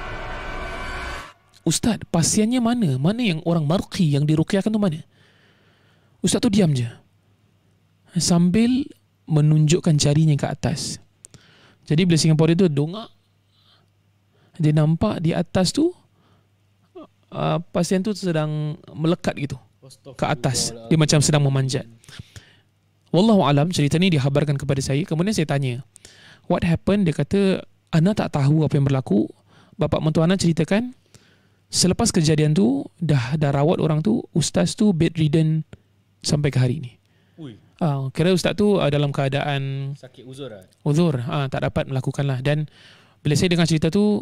Ustaz, pasiennya mana? Mana yang orang marqi yang dirukiahkan tu mana? Ustaz tu diam je. Sambil menunjukkan jarinya ke atas. Jadi bila Singapura itu dongak, dia nampak di atas tu uh, pasien tu sedang melekat gitu ke atas dia macam sedang memanjat wallahu alam cerita ni dihabarkan kepada saya kemudian saya tanya what happened dia kata ana tak tahu apa yang berlaku bapa mentua ana ceritakan selepas kejadian tu dah dah rawat orang tu ustaz tu bedridden sampai ke hari ni Uh, kira ustaz tu uh, dalam keadaan sakit uzur lah. Uzur, uh, tak dapat melakukan lah. Dan bila saya dengar cerita tu,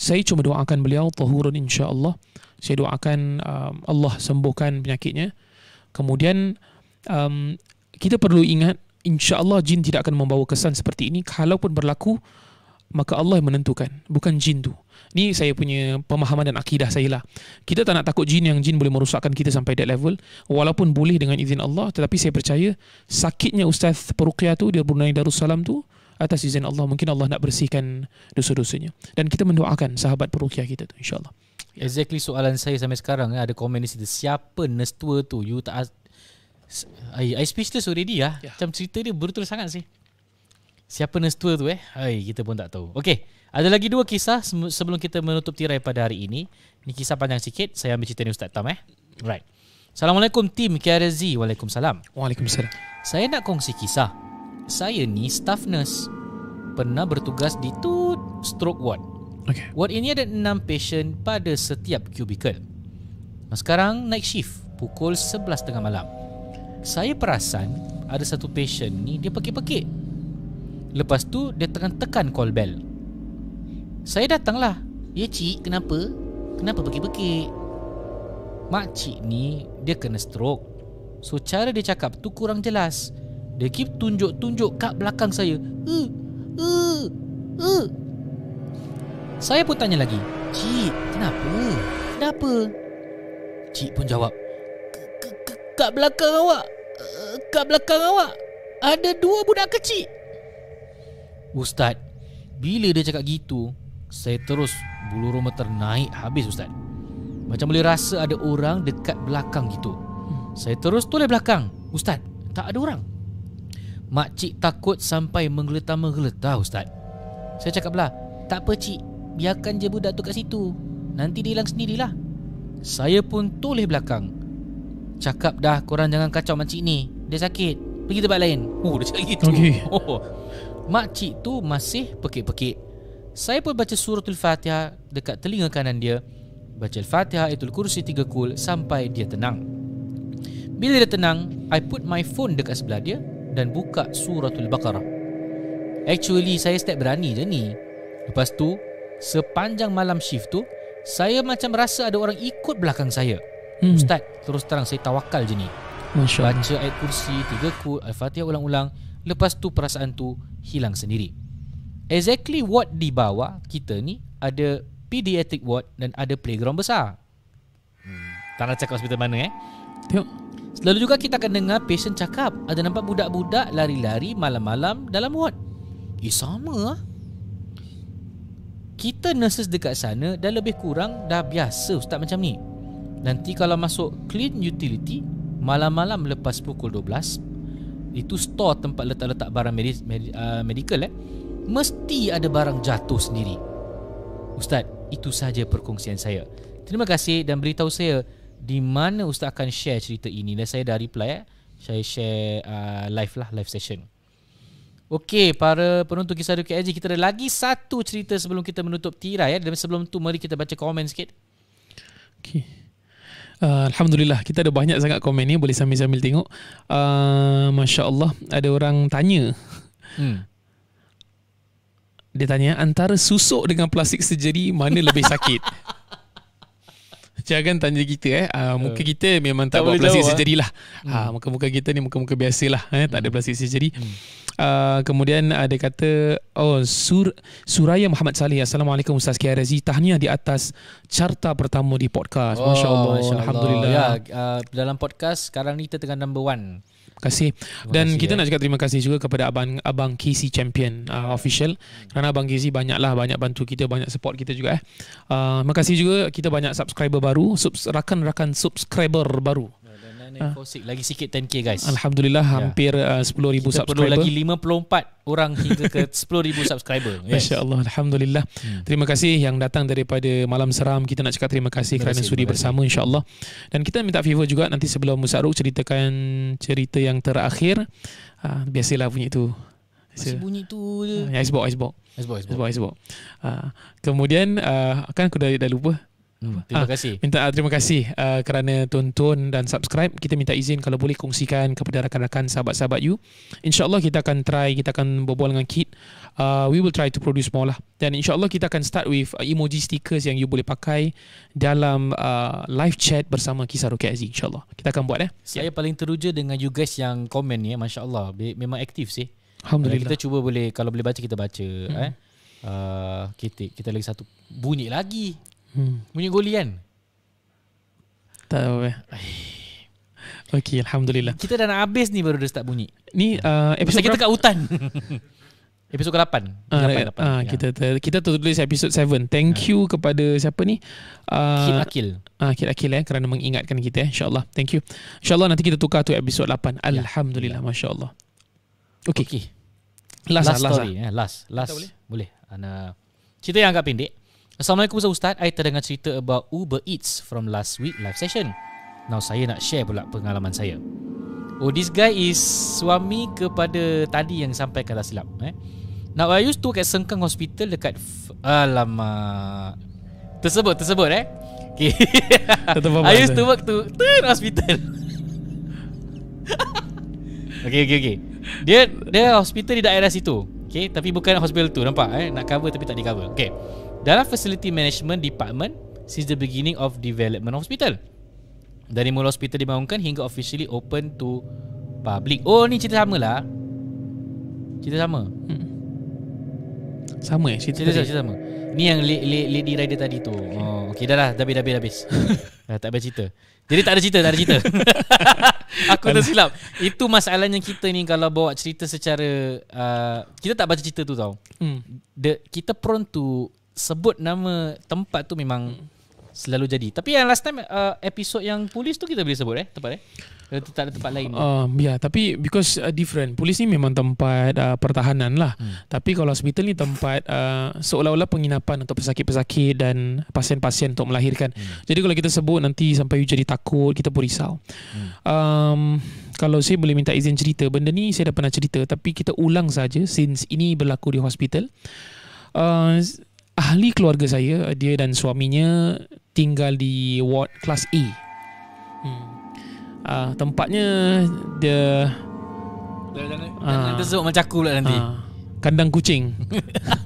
saya cuma doakan beliau tahurun Allah. saya doakan um, Allah sembuhkan penyakitnya kemudian um, kita perlu ingat insya Allah jin tidak akan membawa kesan seperti ini kalaupun berlaku maka Allah yang menentukan bukan jin tu Ini saya punya pemahaman dan akidah saya lah kita tak nak takut jin yang jin boleh merosakkan kita sampai that level walaupun boleh dengan izin Allah tetapi saya percaya sakitnya ustaz peruqyah tu di Brunei Darussalam tu atas izin Allah mungkin Allah nak bersihkan dosa-dosanya dan kita mendoakan sahabat perukia kita tu insyaallah exactly soalan saya sampai sekarang eh. ada komen di situ siapa nestua tu you tak I, I speechless already lah yeah. Macam cerita dia betul sangat sih Siapa nestua tu eh Hai, Kita pun tak tahu Okay Ada lagi dua kisah Sebelum kita menutup tirai pada hari ini Ni kisah panjang sikit Saya ambil cerita ni Ustaz Tam eh Right Assalamualaikum team KRZ Waalaikumsalam Waalaikumsalam Saya nak kongsi kisah saya ni staff nurse pernah bertugas di tu stroke ward. Okay. Ward ini ada enam patient pada setiap cubicle. Sekarang naik shift pukul sebelas tengah malam. Saya perasan ada satu patient ni dia pekik-pekik. Lepas tu dia tengah tekan call bell. Saya datanglah. Ya cik, kenapa? Kenapa pekik-pekik? Mak cik ni dia kena stroke. So cara dia cakap tu kurang jelas. Dia keep tunjuk-tunjuk kat belakang saya. Uh, uh, uh. Saya pun tanya lagi. Cik, kenapa? Kenapa? Cik pun jawab. Kat belakang awak. Kat belakang awak. Ada dua budak kecil. Ustaz, bila dia cakap gitu, saya terus bulu roma ternaik habis Ustaz. Macam boleh rasa ada orang dekat belakang gitu. Hmm. Saya terus toleh belakang. Ustaz, tak ada orang. Makcik takut sampai menggeletar-menggeletar Ustaz Saya cakap lah Tak apa cik Biarkan je budak tu kat situ Nanti dia hilang sendirilah Saya pun toleh belakang Cakap dah korang jangan kacau makcik ni Dia sakit Pergi tempat lain Oh dia cakap gitu okay. oh. Makcik tu masih pekik-pekik Saya pun baca surat Al-Fatihah Dekat telinga kanan dia Baca Al-Fatihah Itul Kursi Tiga Kul Sampai dia tenang Bila dia tenang I put my phone dekat sebelah dia dan buka suratul baqarah actually saya step berani je ni lepas tu sepanjang malam shift tu saya macam rasa ada orang ikut belakang saya hmm. ustaz terus terang saya tawakal je ni Masya Allah. baca ayat kursi tiga kul al-fatihah eh, ulang-ulang lepas tu perasaan tu hilang sendiri exactly what di bawah kita ni ada pediatric ward dan ada playground besar hmm. tak nak cakap hospital mana eh Tengok Lalu juga kita akan dengar patient cakap ada nampak budak-budak lari-lari malam-malam dalam ward. Eh sama lah. Kita nurses dekat sana dah lebih kurang dah biasa ustaz macam ni. Nanti kalau masuk clean utility malam-malam lepas pukul 12 itu store tempat letak-letak barang medis, med, uh, ah, medical eh mesti ada barang jatuh sendiri. Ustaz, itu sahaja perkongsian saya. Terima kasih dan beritahu saya di mana ustaz akan share cerita ini dan saya dah reply eh. saya share uh, live lah live session Okey, para penonton kisah Duke Aji, kita ada lagi satu cerita sebelum kita menutup tirai. Ya. Dan sebelum tu, mari kita baca komen sikit. Okey. Uh, Alhamdulillah kita ada banyak sangat komen ni boleh sambil-sambil tengok. Uh, Masya Allah ada orang tanya. Hmm. Dia tanya antara susuk dengan plastik surgery mana lebih sakit? Cik kan tanya kita eh uh, Muka kita memang tak, tak buat plastik ah. surgery lah ha. Hmm. Uh, muka-muka kita ni muka-muka biasa lah eh. Tak hmm. ada plastik surgery hmm. uh, Kemudian ada uh, kata oh Sur Suraya Muhammad Saleh Assalamualaikum Ustaz KRZ Tahniah di atas carta pertama di podcast oh, Masya, Allah. Masya Allah. Alhamdulillah ya, uh, Dalam podcast sekarang ni kita tengah number one kasih. Dan terima kita ya. nak juga terima kasih juga kepada abang abang KC Champion uh, ya. official kerana abang KC banyaklah banyak bantu kita, banyak support kita juga eh. Uh, terima kasih juga kita banyak subscriber baru, subs, rakan-rakan subscriber baru. Nephosik ah. ha. lagi sikit 10k guys. Alhamdulillah ya. hampir uh, 10000 kita subscriber. Perlu lagi 54 orang hingga ke 10000 subscriber. Yes. Masya-Allah alhamdulillah. Hmm. Terima kasih yang datang daripada Malam Seram. Kita nak cakap terima kasih terima kerana sudi bersama insya-Allah. Dan kita minta favor juga nanti sebelum Musaruk ceritakan cerita yang terakhir. Uh, biasalah bunyi tu. Masih bunyi tu je. Uh, icebox, icebox. Icebox, icebox. icebox, icebox. Uh, kemudian uh, kan aku dah, dah lupa Hmm. terima kasih. minta ah, terima kasih uh, kerana tonton dan subscribe. Kita minta izin kalau boleh kongsikan kepada rakan-rakan sahabat-sahabat you. Insya-Allah kita akan try, kita akan berbual dengan Kit. Uh, we will try to produce more lah. Dan insya-Allah kita akan start with uh, emoji stickers yang you boleh pakai dalam uh, live chat bersama Kisah Rukyat Aziz insya-Allah. Kita akan buat eh. Saya yeah. paling teruja dengan you guys yang komen ni ya, masya-Allah. Memang aktif sih. Alhamdulillah. kita cuba boleh kalau boleh baca kita baca hmm. eh. Uh, kita kita lagi satu bunyi lagi Hmm. Bunyi goli kan? Tak tahu eh. Okey, Alhamdulillah. Kita dah nak habis ni baru dah start bunyi. Ni uh, episode kita kat hutan. episode ke-8. Ah, 8, uh, uh, 8. kita kita tertulis episode 7. Thank uh. you kepada siapa ni? Uh, Akil Akil. Ah, uh, Akil Akil eh, kerana mengingatkan kita. Eh. InsyaAllah. Thank you. InsyaAllah nanti kita tukar tu episode 8. Ya. Alhamdulillah. Ya. MasyaAllah. Okey. Okay. Last, ah, last, last story. Lah. Eh, last. Last. boleh? Boleh. Ana, cerita yang agak pendek. Assalamualaikum Ustaz I terdengar cerita about Uber Eats From last week live session Now saya nak share pula pengalaman saya Oh this guy is suami kepada tadi yang sampai kalah silap eh? Now I used to at Sengkang Hospital dekat f- Alamak Tersebut, tersebut eh Okay I used to work to Turn hospital Okay, okay, okay Dia dia hospital di daerah situ Okay, tapi bukan hospital tu Nampak eh Nak cover tapi tak di cover Okay dalam facility management department since the beginning of development hospital. Dari mula hospital dibangunkan hingga officially open to public. Oh, ni cerita sama lah. Cerita sama. Hmm. Sama eh, cerita, cerita, cerita sama. Ni yang Lady Rider tadi tu. Okay. Oh, okay, dah lah. Dah habis, habis. dah, tak payah cerita. Jadi tak ada cerita, tak ada cerita. Aku tersilap. Kan. Itu masalahnya kita ni kalau bawa cerita secara... Uh, kita tak baca cerita tu tau. Hmm. The, kita prone to sebut nama tempat tu memang hmm. selalu jadi. Tapi yang last time uh, episod yang polis tu kita boleh sebut eh tempat eh. Kalau tak ada tempat lain. Uh, um, ya, yeah, tapi because uh, different. Polis ni memang tempat uh, pertahanan lah. Hmm. Tapi kalau hospital ni tempat uh, seolah-olah penginapan untuk pesakit-pesakit dan pasien-pasien untuk melahirkan. Hmm. Jadi kalau kita sebut nanti sampai you jadi takut, kita pun risau. Hmm. Um, kalau saya boleh minta izin cerita, benda ni saya dah pernah cerita tapi kita ulang saja since ini berlaku di hospital. Uh, ahli keluarga saya dia dan suaminya tinggal di ward kelas A. Hmm. Uh, tempatnya dia Jangan ah. terzuk macam aku pula nanti. Ah, kandang kucing.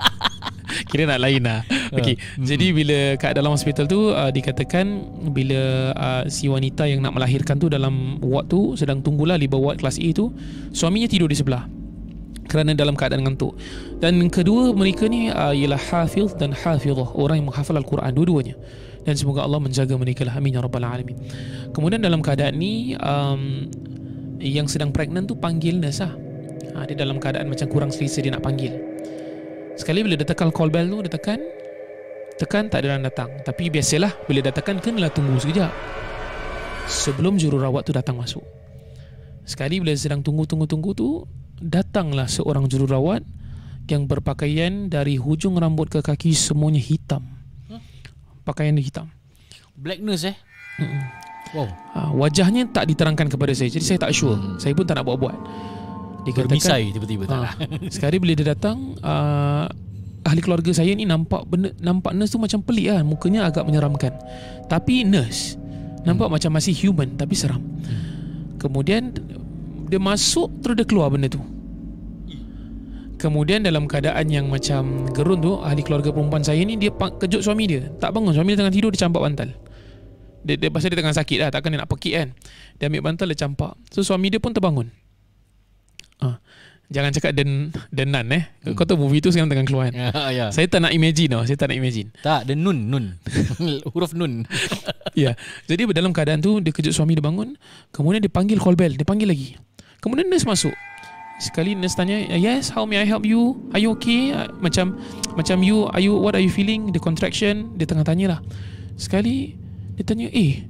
Kira nak lain lah. Okey. Hmm. Jadi bila kat dalam hospital tu uh, dikatakan bila uh, si wanita yang nak melahirkan tu dalam ward tu sedang tunggulah di ward kelas A tu, suaminya tidur di sebelah kerana dalam keadaan ngantuk dan kedua mereka ni uh, ialah hafiz dan hafizah orang yang menghafal al-Quran dua-duanya dan semoga Allah menjaga mereka lah amin ya rabbal alamin kemudian dalam keadaan ni um, yang sedang pregnant tu panggil nurse lah ha, dia dalam keadaan macam kurang selesa dia nak panggil sekali bila dia tekan call bell tu dia tekan tekan tak ada orang datang tapi biasalah bila dia tekan kenalah tunggu sekejap sebelum jururawat tu datang masuk sekali bila sedang tunggu-tunggu-tunggu tu datanglah seorang jururawat yang berpakaian dari hujung rambut ke kaki semuanya hitam. Pakaian hitam. Blackness eh? Mm-mm. Wow. Ha, wajahnya tak diterangkan kepada saya. Jadi saya tak hmm. sure. Hmm. Saya pun tak nak buat-buat. Dikatakan, tiba-tiba. Ha, sekali bila dia datang, uh, ahli keluarga saya ni nampak benda, nampak nurse tu macam pelik kan. Mukanya agak menyeramkan. Tapi nurse. Nampak hmm. macam masih human tapi seram. Hmm. Kemudian dia masuk terus dia keluar benda tu Kemudian dalam keadaan yang macam gerun tu Ahli keluarga perempuan saya ni Dia kejut suami dia Tak bangun Suami dia tengah tidur Dia campak bantal dia, dia pasal dia tengah sakit lah Takkan dia nak pekik kan Dia ambil bantal dia campak So suami dia pun terbangun ha. Jangan cakap den, denan eh hmm. Kau tahu movie tu sekarang tengah keluar kan ya, ya. Saya tak nak imagine tau Saya tak nak imagine Tak den nun nun Huruf nun Ya yeah. Jadi dalam keadaan tu Dia kejut suami dia bangun Kemudian dia panggil call bell Dia panggil lagi Kemudian nurse masuk Sekali nurse tanya Yes how may I help you Are you okay ah, Macam Macam you are you What are you feeling The contraction Dia tengah tanya lah Sekali Dia tanya Eh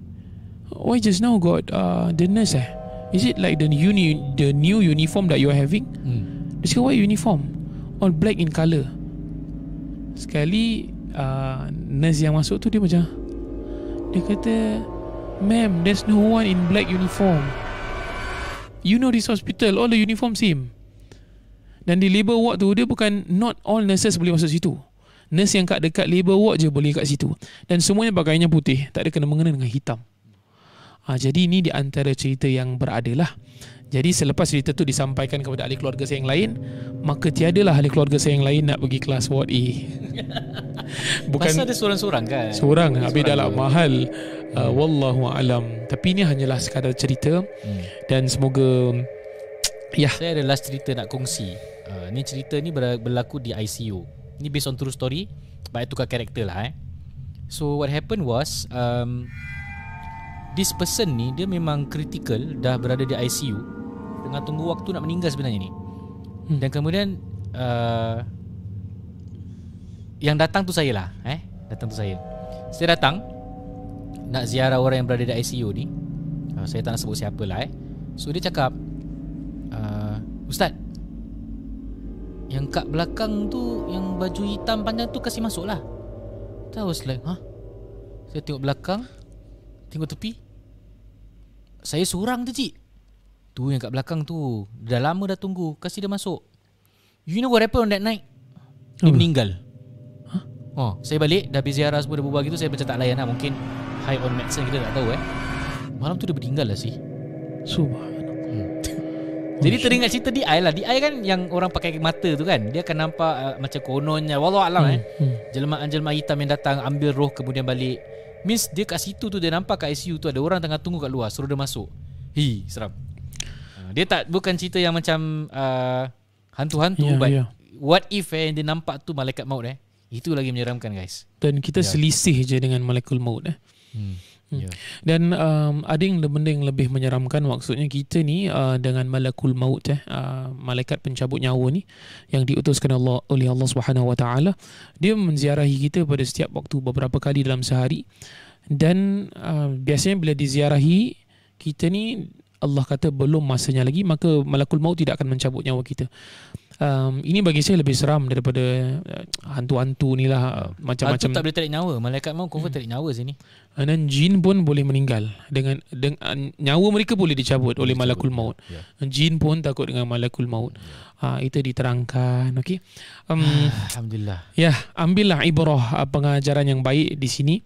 Why just now got uh, The nurse eh Is it like the uni- the new uniform that you are having? Hmm. Dia cakap, why uniform? All black in colour. Sekali, uh, nurse yang masuk tu dia macam, dia kata, ma'am, there's no one in black uniform you know this hospital all the uniform same dan di labor ward tu dia bukan not all nurses boleh masuk situ nurse yang kat dekat labor ward je boleh kat situ dan semuanya pakaiannya putih tak ada kena mengena dengan hitam Ha, jadi ini di antara cerita yang berada Jadi selepas cerita tu disampaikan kepada ahli keluarga saya yang lain, maka tiadalah ahli keluarga saya yang lain nak pergi kelas ward E. Bukan Pasal ada seorang-seorang kan? Seorang, habis dah lah mahal. Uh, hmm. wallahu Tapi ini hanyalah sekadar cerita hmm. dan semoga ya. Saya ada last cerita nak kongsi. Uh, ni cerita ni berlaku di ICU. Ni based on true story, baik tukar karakter lah eh. So what happened was um, this person ni dia memang critical dah berada di ICU tengah tunggu waktu nak meninggal sebenarnya ni hmm. dan kemudian uh, yang datang tu saya lah eh datang tu saya saya datang nak ziarah orang yang berada di ICU ni uh, saya tak nak sebut siapa lah eh so dia cakap uh, ustaz yang kat belakang tu yang baju hitam panjang tu kasih masuk lah tahu was like huh? saya tengok belakang tengok tepi saya seorang tu cik Tu yang kat belakang tu Dah lama dah tunggu Kasih dia masuk You know what happened on that night? Dia oh. meninggal huh? Oh, Saya balik Dah habis ziarah semua Dah berbual gitu Saya macam tak layan lah Mungkin High on medicine kita tak tahu eh Malam tu dia meninggal lah sih. Subhanallah hmm. Jadi oh, teringat cerita DI lah DI kan yang orang pakai mata tu kan Dia akan nampak uh, macam kononnya Wallahualam hmm. eh hmm. Jelmaan-jelmaan hitam yang datang Ambil roh kemudian balik Means dia kat situ tu Dia nampak kat ICU tu Ada orang tengah tunggu kat luar Suruh dia masuk Hi, seram ah, Dia tak Bukan cerita yang macam uh, Hantu-hantu yeah, But yeah. What if eh Dia nampak tu malaikat maut eh Itu lagi menyeramkan guys Dan kita yeah. selisih je Dengan malaikat maut eh Hmm Hmm. Ya. Dan um, ada yang benda yang lebih menyeramkan maksudnya kita ni uh, dengan malaikul maut eh uh, malaikat pencabut nyawa ni yang diutuskan Allah oleh Allah Subhanahu Wa Taala dia menziarahi kita pada setiap waktu beberapa kali dalam sehari dan uh, biasanya bila diziarahi kita ni Allah kata belum masanya lagi maka malakul maut tidak akan mencabut nyawa kita. Um, ini bagi saya lebih seram daripada uh, hantu-hantu ni lah uh, macam-macam. Hantu tak boleh tarik nyawa. Malaikat mau confirm tarik nyawa sini. Dan hmm. jin pun boleh meninggal dengan, dengan uh, nyawa mereka boleh dicabut oleh malakul maut. Yeah. Jin pun takut dengan malakul maut. Uh, itu diterangkan, okay Um, Alhamdulillah. Ya, ambillah ibrah pengajaran yang baik di sini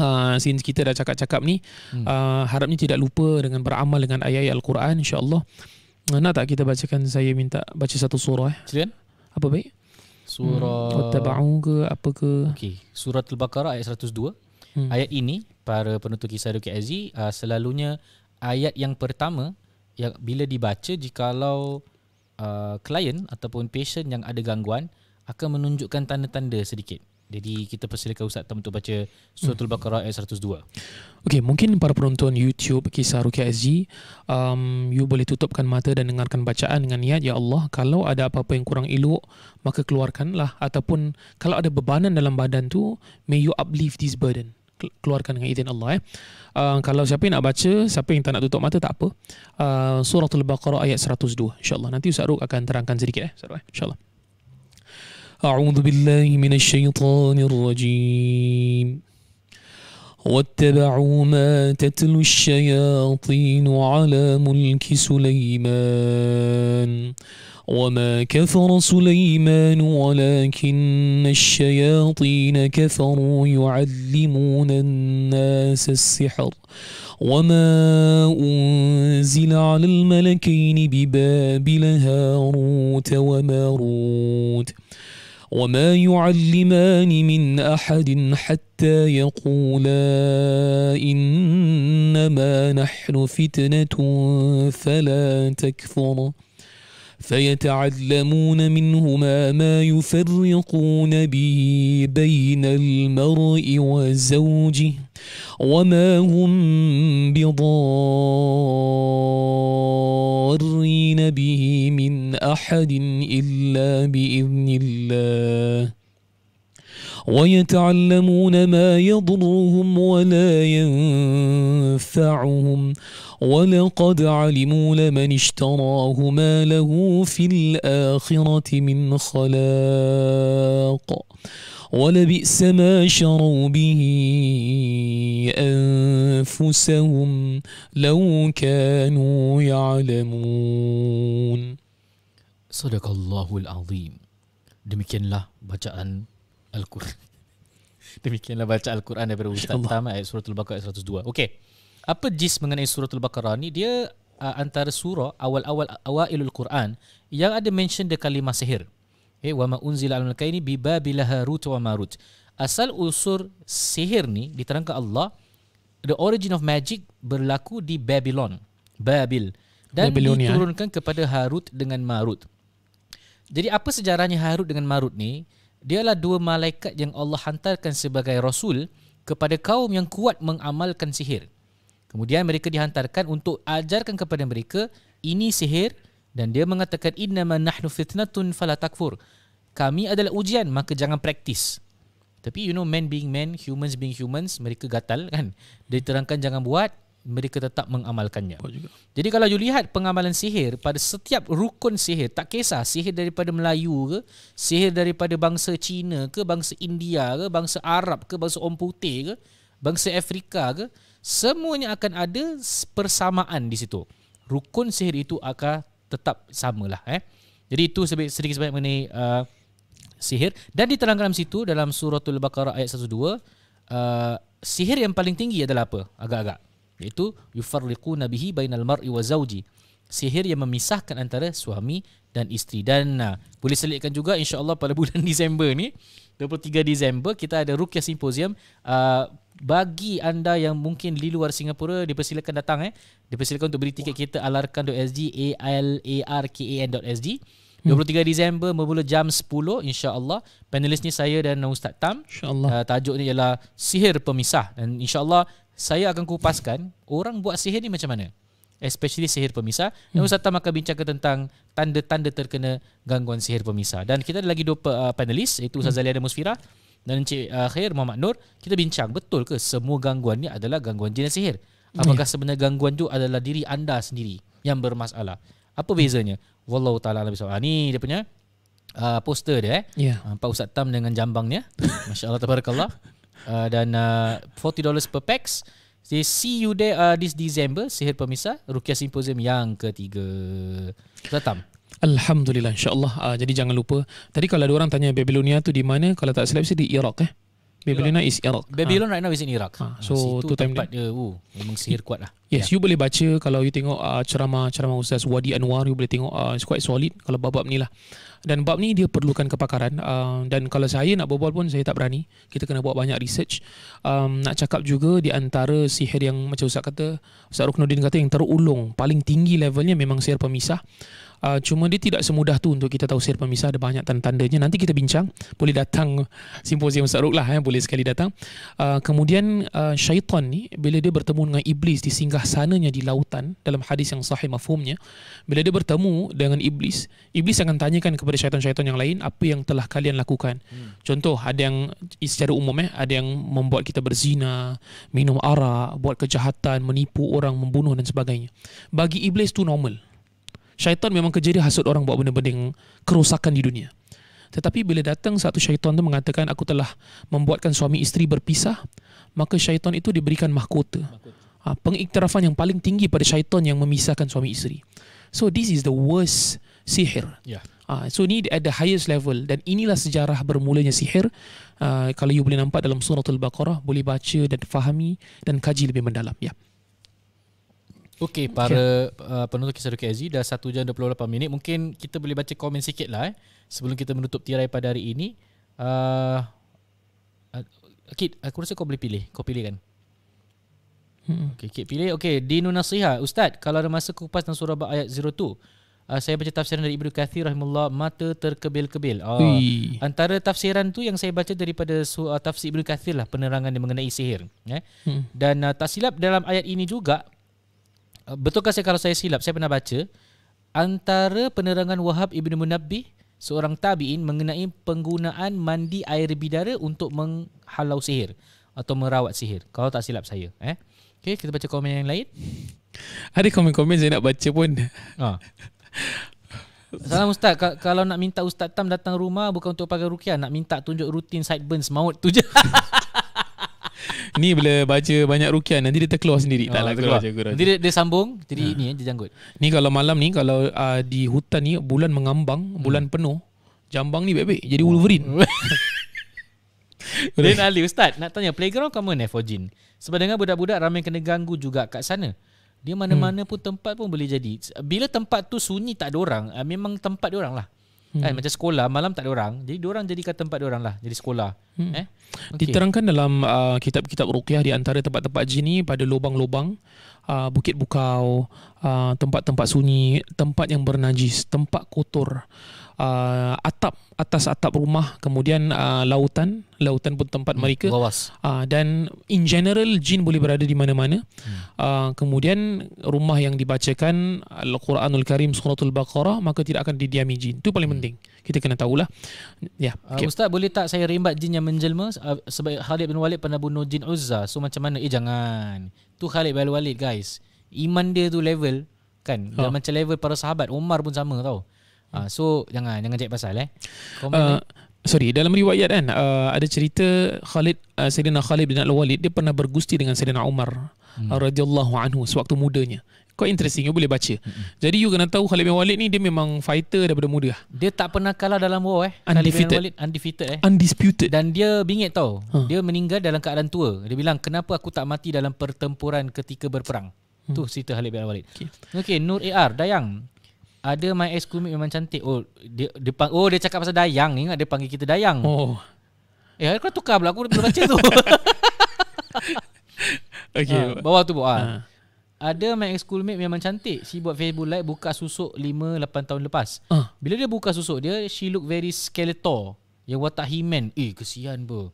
uh, since kita dah cakap-cakap ni hmm. uh, harapnya tidak lupa dengan beramal dengan ayat-ayat al-Quran Insyaallah. allah Uh, nak tak kita bacakan saya minta baca satu surah eh. Serian? Apa baik? Surah hmm, At-Taba'un ke apa ke? Okay, surah Al-Baqarah ayat 102. Hmm. Ayat ini para penutup kisah Rukiah Aziz uh, selalunya ayat yang pertama yang bila dibaca jikalau uh, klien ataupun patient yang ada gangguan akan menunjukkan tanda-tanda sedikit. Jadi kita persilakan Ustaz Tam untuk baca Suratul Baqarah ayat 102. Okey, mungkin para penonton YouTube Kisah Ruki SG, um, you boleh tutupkan mata dan dengarkan bacaan dengan niat, Ya Allah, kalau ada apa-apa yang kurang elok, maka keluarkanlah. Ataupun kalau ada bebanan dalam badan tu, may you uplift this burden. Keluarkan dengan izin Allah. Eh. Uh, kalau siapa yang nak baca, siapa yang tak nak tutup mata, tak apa. Uh, Suratul Baqarah ayat 102. InsyaAllah, nanti Ustaz Ruk akan terangkan sedikit. Eh. eh InsyaAllah. أعوذ بالله من الشيطان الرجيم واتبعوا ما تتلو الشياطين على ملك سليمان وما كفر سليمان ولكن الشياطين كفروا يعلمون الناس السحر وما أنزل على الملكين ببابل هاروت وماروت وما يعلمان من أحد حتى يقولا إنما نحن فتنة فلا تكفر فيتعلمون منهما ما يفرقون به بين المرء وزوجه وما هم بضارين به من أحد إلا بإذن الله ويتعلمون ما يضرهم ولا ينفعهم ولقد علموا لمن اشتراه ما له في الآخرة من خلاق ولبئس ما شروا به أنفسهم لو كانوا يعلمون صدق الله العظيم demikianlah bacaan Al-Quran demikianlah bacaan Al-Quran daripada Ustaz Tama ayat surah Al-Baqarah 102 okey apa gist mengenai surah al-baqarah ni dia uh, antara surah awal-awal awailul quran yang ada mention dia kalimah sihir okay, eh, wa ma unzila al-malakaini bi babil harut wa marut asal usur sihir ni diterangkan Allah the origin of magic berlaku di babylon babil dan Babylonia. Eh? diturunkan kepada harut dengan marut jadi apa sejarahnya harut dengan marut ni Dia dialah dua malaikat yang Allah hantarkan sebagai rasul kepada kaum yang kuat mengamalkan sihir. Kemudian mereka dihantarkan untuk ajarkan kepada mereka ini sihir dan dia mengatakan innama nahnu fitnatun fala takfur. Kami adalah ujian maka jangan praktis. Tapi you know men being men, humans being humans, mereka gatal kan. Diterangkan jangan buat, mereka tetap mengamalkannya. Jadi kalau you lihat pengamalan sihir pada setiap rukun sihir, tak kisah sihir daripada Melayu ke, sihir daripada bangsa Cina ke, bangsa India ke, bangsa Arab ke, bangsa orang putih ke, bangsa Afrika ke, semuanya akan ada persamaan di situ. Rukun sihir itu akan tetap samalah eh. Jadi itu sedikit sedikit sebanyak mengenai uh, sihir dan di dalam situ dalam surah al baqarah ayat 12 uh, sihir yang paling tinggi adalah apa? Agak-agak. yaitu yufarliqu nabihi bainal mar'i wa zawji. Sihir yang memisahkan antara suami dan isteri dan uh, boleh selitkan juga insya-Allah pada bulan Disember ni 23 Disember kita ada Rukyah simposium. uh, bagi anda yang mungkin di luar Singapura dipersilakan datang eh dipersilakan untuk beli tiket Wah. kita alarkan.sg a l a r k a n n.sg 23 hmm. Disember bermula jam 10 insya-Allah. Panelis ni saya dan Ustaz Tam. Insya-Allah. Uh, tajuk ni ialah sihir pemisah dan insya-Allah saya akan kupaskan hmm. orang buat sihir ni macam mana. Especially sihir pemisah. Dan hmm. Ustaz Tam akan bincang tentang tanda-tanda terkena gangguan sihir pemisah. Dan kita ada lagi dua uh, panelis iaitu Ustaz hmm. Zalia dan Musfira dan Encik uh, Khair Muhammad Nur kita bincang betul ke semua gangguan ni adalah gangguan jin sihir? Apakah yeah. sebenarnya gangguan tu adalah diri anda sendiri yang bermasalah? Apa bezanya? Wallahu taala Nabi SAW. Ah, ni dia punya uh, poster dia eh. Yeah. Ya. Pak Ustaz Tam dengan jambangnya. Eh? Masya-Allah tabarakallah. Uh, dan uh, $40 per pax. They see you there uh, this December, Sihir Pemisah, Rukia simposium yang ketiga. Ustaz Tam. Alhamdulillah insyaAllah uh, Jadi jangan lupa Tadi kalau ada orang tanya Babylonia tu di mana Kalau tak silap saya di Iraq eh Babylonia is Iraq. Babylon ha. right now is in Iraq. Ha. So, Situ tu tempat dia, uh, memang sihir kuat lah. Yes, yeah. you boleh baca kalau you tengok uh, ceramah-ceramah Ustaz Wadi Anwar, you boleh tengok uh, it's quite solid kalau bab-bab ni lah. Dan bab ni dia perlukan kepakaran uh, dan kalau saya nak berbual pun saya tak berani. Kita kena buat banyak research. Um, nak cakap juga di antara sihir yang macam Ustaz kata, Ustaz Ruknuddin kata yang terulung, paling tinggi levelnya memang sihir pemisah. Uh, cuma dia tidak semudah tu untuk kita tahu sihir pemisah ada banyak tanda-tandanya. Nanti kita bincang. Boleh datang simposium Ustaz Ruk lah. Eh. Boleh sekali datang. Uh, kemudian uh, syaitan ni bila dia bertemu dengan iblis di singgah sananya di lautan dalam hadis yang sahih mafumnya Bila dia bertemu dengan iblis, iblis akan tanyakan kepada syaitan-syaitan yang lain apa yang telah kalian lakukan. Hmm. Contoh ada yang secara umum eh, ada yang membuat kita berzina, minum arak, buat kejahatan, menipu orang, membunuh dan sebagainya. Bagi iblis tu normal. Syaitan memang kerja dia hasut orang buat benda-benda yang kerosakan di dunia. Tetapi bila datang satu syaitan tu mengatakan aku telah membuatkan suami isteri berpisah, maka syaitan itu diberikan mahkota. Ha, pengiktirafan yang paling tinggi pada syaitan yang memisahkan suami isteri. So this is the worst sihir. Yeah. Ya. Ha, so ni at the highest level dan inilah sejarah bermulanya sihir. Uh, kalau you boleh nampak dalam surah Al-Baqarah, boleh baca dan fahami dan kaji lebih mendalam. Ya. Yeah. Okey, para okay. Uh, penonton kisah Dukai dah 1 jam 28 minit. Mungkin kita boleh baca komen sikit lah eh, sebelum kita menutup tirai pada hari ini. Uh, uh, Kit, aku rasa kau boleh pilih. Kau pilih kan? Hmm. Okey, Kit pilih. Okey, Dinu Nasriha. Ustaz, kalau ada masa kupas dan surah bab ayat 02, uh, saya baca tafsiran dari Ibnu Kathir rahimullah. mata terkebil-kebil. Uh, antara tafsiran tu yang saya baca daripada uh, tafsir Ibnu Kathir lah, penerangan dia mengenai sihir. Eh. Hmm. Dan uh, tak silap dalam ayat ini juga, Eh, betulkah saya kalau saya silap saya pernah baca antara penerangan Wahab Ibn Munabbi seorang tabi'in mengenai penggunaan mandi air bidara untuk menghalau sihir atau merawat sihir kalau tak silap saya eh Okay, kita baca komen yang lain ada komen-komen saya nak baca pun ha. Salam Ustaz, K- kalau nak minta Ustaz Tam datang rumah bukan untuk pakai rukiah, nak minta tunjuk rutin sideburns maut tu je. Ni bila baca banyak rukian Nanti dia terkeluar sendiri oh, ah, Tak terkeluar, terkeluar. Nanti dia, dia sambung Jadi ha. ni je eh, janggut Ni kalau malam ni Kalau uh, di hutan ni Bulan mengambang hmm. Bulan penuh Jambang ni baik-baik Jadi Wolverine Rin Ali Ustaz Nak tanya Playground kamu mana for Jin Sebab dengan budak-budak Ramai kena ganggu juga kat sana Dia mana-mana hmm. pun tempat pun boleh jadi Bila tempat tu sunyi tak ada orang ah, Memang tempat dia orang lah Hmm. Kan macam sekolah malam tak ada orang. Jadi dia orang jadikan tempat orang lah jadi sekolah. Hmm. Eh. Okay. Diterangkan dalam uh, kitab-kitab ruqyah di antara tempat-tempat jin ni pada lubang-lubang, uh, bukit bukau, uh, tempat-tempat sunyi, tempat yang bernajis, tempat kotor uh, atap atas atap rumah kemudian uh, lautan lautan pun tempat hmm, mereka uh, dan in general jin boleh berada di mana-mana hmm. uh, kemudian rumah yang dibacakan uh, al-Quranul Karim suratul baqarah maka tidak akan didiami jin itu paling hmm. penting kita kena tahulah ya yeah. Uh, okay. ustaz boleh tak saya rembat jin yang menjelma uh, sebab Khalid bin Walid pernah bunuh jin Uzza so macam mana eh jangan tu Khalid bin Walid guys iman dia tu level kan ha. dan macam level para sahabat Umar pun sama tau Uh, so jangan jangan cakap pasal eh. uh, Sorry, dalam riwayat kan uh, ada cerita Khalid uh, Sayyidina Khalid bin Al-Walid dia pernah bergusti dengan Sayyidina Umar hmm. Uh, radhiyallahu anhu sewaktu mudanya. Kau interesting, you boleh baca. Hmm. Jadi you kena tahu Khalid bin Walid ni dia memang fighter daripada muda. Dia tak pernah kalah dalam war eh. Undefeated. Khalid bin Walid undefeated eh. Undisputed. Dan dia bingit tau. Huh. Ha. Dia meninggal dalam keadaan tua. Dia bilang, "Kenapa aku tak mati dalam pertempuran ketika berperang?" Hmm. Tu cerita Khalid bin Walid. Okey, okay, Nur AR, Dayang, ada my ex kumik memang cantik. Oh, dia, dia oh dia cakap pasal Dayang Ingat dia panggil kita Dayang. Oh. Eh, aku tukar pula aku belum baca tu. okay. Uh, ah, bawah tu buat. Uh. Ah. Ada my ex schoolmate memang cantik. Si buat Facebook live buka susuk 5 8 tahun lepas. Uh. Bila dia buka susuk dia she look very skeletal. Yang watak he Eh kesian bro.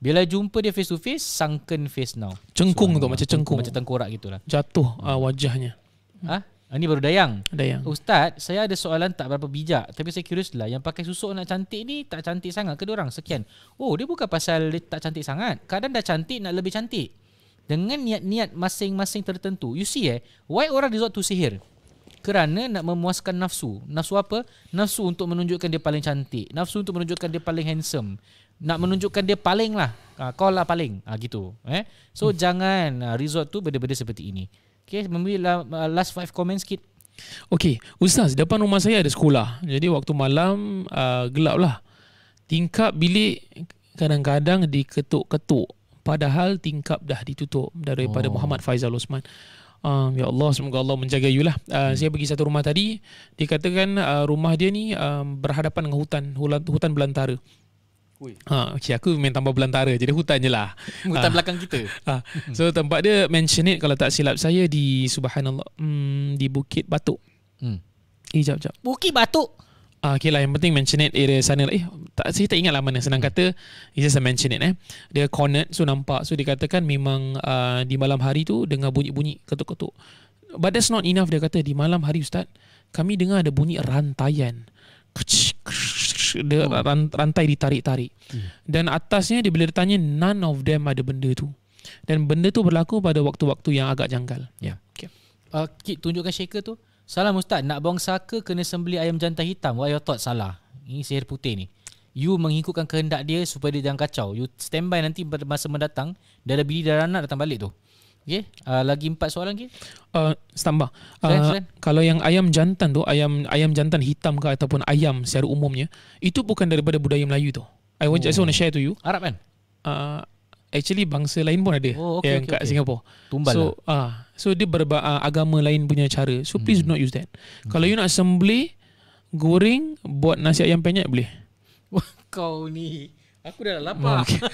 Bila jumpa dia face to face sunken face now. Cengkung so, tu macam cengkung. Macam tengkorak gitulah. Jatuh uh, wajahnya. Ha? Ini ah, baru dayang. Dayang. Ustaz, saya ada soalan tak berapa bijak. Tapi saya curious lah. Yang pakai susuk nak cantik ni tak cantik sangat ke orang Sekian. Oh, dia bukan pasal dia tak cantik sangat. Kadang dah cantik nak lebih cantik. Dengan niat-niat masing-masing tertentu. You see eh, why orang resort to sihir? Kerana nak memuaskan nafsu. Nafsu apa? Nafsu untuk menunjukkan dia paling cantik. Nafsu untuk menunjukkan dia paling handsome. Nak menunjukkan dia paling lah. Kau ah, lah paling. Ha, gitu. Eh? So, hmm. jangan resort tu benda-benda seperti ini. Okay, memberi uh, last five comments kit. Okay, Ustaz, depan rumah saya ada sekolah. Jadi waktu malam uh, gelap lah. Tingkap bilik kadang-kadang diketuk-ketuk. Padahal tingkap dah ditutup daripada oh. Muhammad Faizal Osman. Um, ya Allah, semoga Allah menjaga you lah. Uh, hmm. Saya pergi satu rumah tadi. Dikatakan uh, rumah dia ni um, berhadapan dengan hutan, hutan belantara. Ha, okay, aku main tambah belantara Jadi hutan je lah Hutan ha. belakang kita ha. So tempat dia mention it Kalau tak silap saya Di subhanallah hmm, Di Bukit Batuk hmm. Eh, jap, jap Bukit Batuk? Ah, ha, okay lah, yang penting mention it area sana lah. Eh, tak, saya tak ingat lah mana Senang kata It's just a mention it eh. Dia cornered So nampak So dikatakan memang uh, Di malam hari tu Dengar bunyi-bunyi Ketuk-ketuk But that's not enough Dia kata di malam hari Ustaz Kami dengar ada bunyi rantaian Kecik dia oh. rantai ditarik-tarik. Hmm. Dan atasnya dia bila ditanya none of them ada benda tu. Dan benda tu berlaku pada waktu-waktu yang agak janggal. Ya. Yeah. Okay. Uh, Kit tunjukkan shaker tu. Salam ustaz, nak buang saka kena sembeli ayam jantan hitam. What your thought? Salah. Ini sihir putih ni. You mengikutkan kehendak dia supaya dia jangan kacau. You standby nanti masa mendatang, dia ada bili darah anak datang balik tu. Okay. Uh, lagi empat soalan ke? Uh, ah, Stamba. Uh, ah, kalau yang ayam jantan tu, ayam ayam jantan hitam ke ataupun ayam secara umumnya, itu bukan daripada budaya Melayu tu. I want oh. to share to you. Arab kan? Uh, actually bangsa lain pun ada oh, okay, yang okay, kat okay. Singapura. Tumbal so, lah. Uh, so dia berba uh, agama lain punya cara. So hmm. please do not use that. Hmm. Kalau you nak sembli, goreng, buat nasi ayam penyet boleh. Kau ni, aku dah lapar. Oh, okay.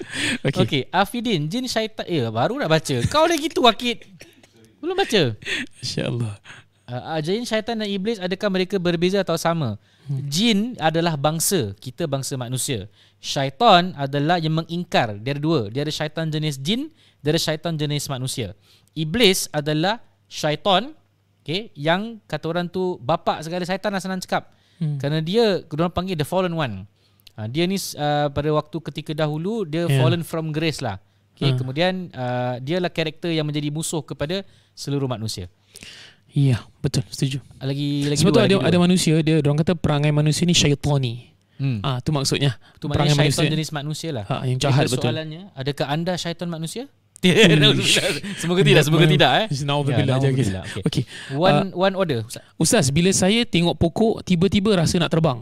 Okey, okay. Afidin jin syaitan eh baru nak baca. Kau dah gitu Wakit. Belum baca. Insya-Allah. Uh, uh, jin syaitan dan iblis adakah mereka berbeza atau sama? Hmm. Jin adalah bangsa, kita bangsa manusia. Syaitan adalah yang mengingkar. Dia ada dua. Dia ada syaitan jenis jin, dia ada syaitan jenis manusia. Iblis adalah syaitan okay, yang kata orang tu bapa segala syaitan lah senang cakap. Hmm. Kerana dia, mereka panggil the fallen one. Uh, dia ni uh, pada waktu ketika dahulu dia yeah. fallen from grace lah. Okay, uh. kemudian uh, dia lah karakter yang menjadi musuh kepada seluruh manusia. Ya, yeah, betul, setuju. Lagi lagi Sebab dua, tu ada, dua. ada manusia, dia orang kata perangai manusia ni syaitani. Hmm. Ah, tu maksudnya. Tu maksudnya syaitan manusia. jenis manusia lah. Ha, yang jahat betul. Soalannya, adakah anda syaitan manusia? semoga tidak, semoga tidak eh. Just now ya, bila aja One one order. Ustaz. ustaz, bila saya tengok pokok tiba-tiba rasa nak terbang.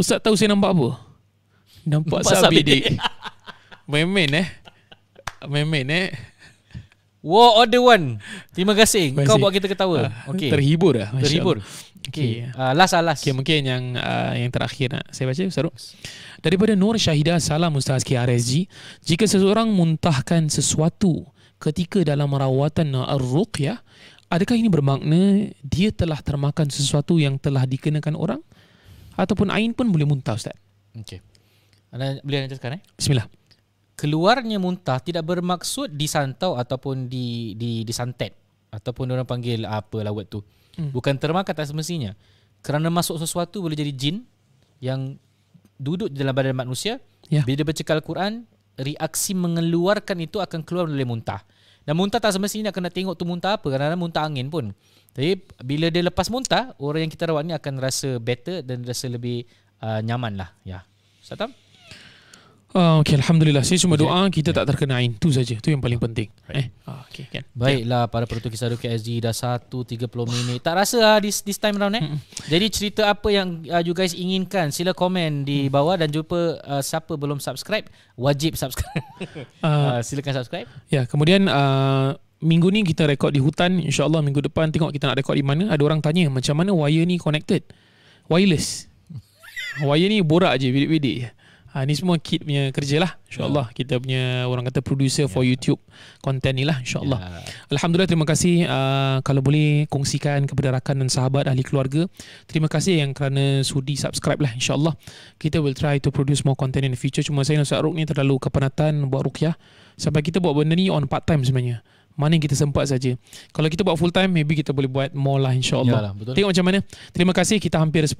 Ustaz tahu saya nampak apa? Nampak sabi, sabi dik. Memen eh. Memen eh. War of the One. Terima kasih. Kau Masih. buat kita ketawa. Uh, ah, okay. Terhibur lah. Masya terhibur. Okay. okay. Uh, ah, last lah last. Okay, mungkin yang uh, yang terakhir nak saya baca Ustaz Ruk. Daripada Nur Syahidah Salam Ustaz KRSG. Jika seseorang muntahkan sesuatu ketika dalam rawatan Ar-Ruqyah. Adakah ini bermakna dia telah termakan sesuatu yang telah dikenakan orang? ataupun ain pun boleh muntah ustaz. Okey. Anda boleh lanjutkan eh? Bismillah. Keluarnya muntah tidak bermaksud disantau ataupun di di disantet ataupun orang panggil apa lawat tu. Hmm. Bukan termakan tak semestinya. Kerana masuk sesuatu boleh jadi jin yang duduk dalam badan manusia, yeah. bila dia Al Quran, reaksi mengeluarkan itu akan keluar melalui muntah. Dan muntah tak semestinya nak kena tengok tu muntah apa kerana kadang muntah angin pun Tapi bila dia lepas muntah Orang yang kita rawat ni akan rasa better Dan rasa lebih uh, nyaman lah Ya Satam? So, Uh, ah, okay, Alhamdulillah. Saya cuma doa kita tak ya. terkena ain. Itu saja. Itu yang paling penting. Eh? Uh, ah, okay, kan? Baiklah, ya. para penonton kisah Ruki SG. Dah 1.30 minit. Tak rasa uh, this, this time round, eh? Jadi, cerita apa yang uh, you guys inginkan, sila komen di mm. bawah. Dan jumpa uh, siapa belum subscribe, wajib subscribe. uh, silakan subscribe. Ya, yeah, kemudian... Uh, Minggu ni kita rekod di hutan InsyaAllah minggu depan Tengok kita nak rekod di mana Ada orang tanya Macam mana wire ni connected Wireless Wire ni borak je Bidik-bidik je Ha, ni semua kit punya kerja lah InsyaAllah yeah. Kita punya orang kata Producer for ya. YouTube Content ni lah InsyaAllah yeah. Alhamdulillah terima kasih uh, Kalau boleh Kongsikan kepada rakan dan sahabat Ahli keluarga Terima kasih yang kerana Sudi subscribe lah InsyaAllah Kita will try to produce More content in the future Cuma saya dan Ustaz Ruk ni Terlalu kepenatan Buat rukyah Sampai kita buat benda ni On part time sebenarnya mana yang kita sempat saja. Kalau kita buat full time maybe kita boleh buat more lah insyaallah. Tengok macam mana. Terima kasih kita hampir 10000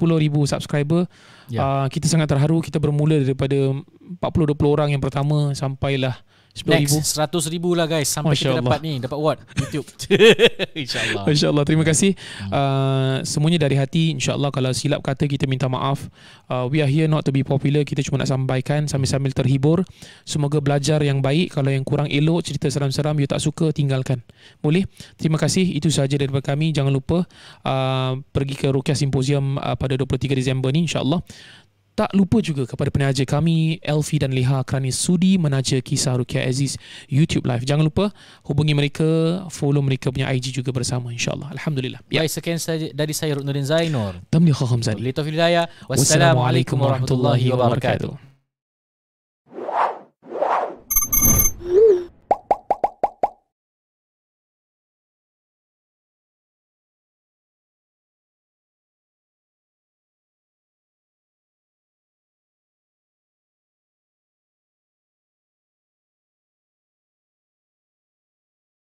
subscriber. Ya. Uh, kita sangat terharu kita bermula daripada 40 20 orang yang pertama sampailah Next 100 ribu lah guys Sampai Masya kita Allah. dapat ni Dapat what? YouTube InsyaAllah InsyaAllah Terima hmm. kasih uh, Semuanya dari hati InsyaAllah Kalau silap kata Kita minta maaf uh, We are here not to be popular Kita cuma nak sampaikan Sambil-sambil terhibur Semoga belajar yang baik Kalau yang kurang elok Cerita seram-seram You tak suka Tinggalkan Boleh? Terima kasih Itu sahaja daripada kami Jangan lupa uh, Pergi ke Rukia Symposium uh, Pada 23 Disember ni InsyaAllah tak lupa juga kepada penaja kami Elfi dan Liha kerana sudi menaja kisah Rukia Aziz YouTube Live. Jangan lupa hubungi mereka, follow mereka punya IG juga bersama insyaAllah. Alhamdulillah. Ya. Baik, sekian saja dari saya Ruknudin Zainur. Tamliha Khamzani. Lita Wassalamualaikum warahmatullahi wabarakatuh.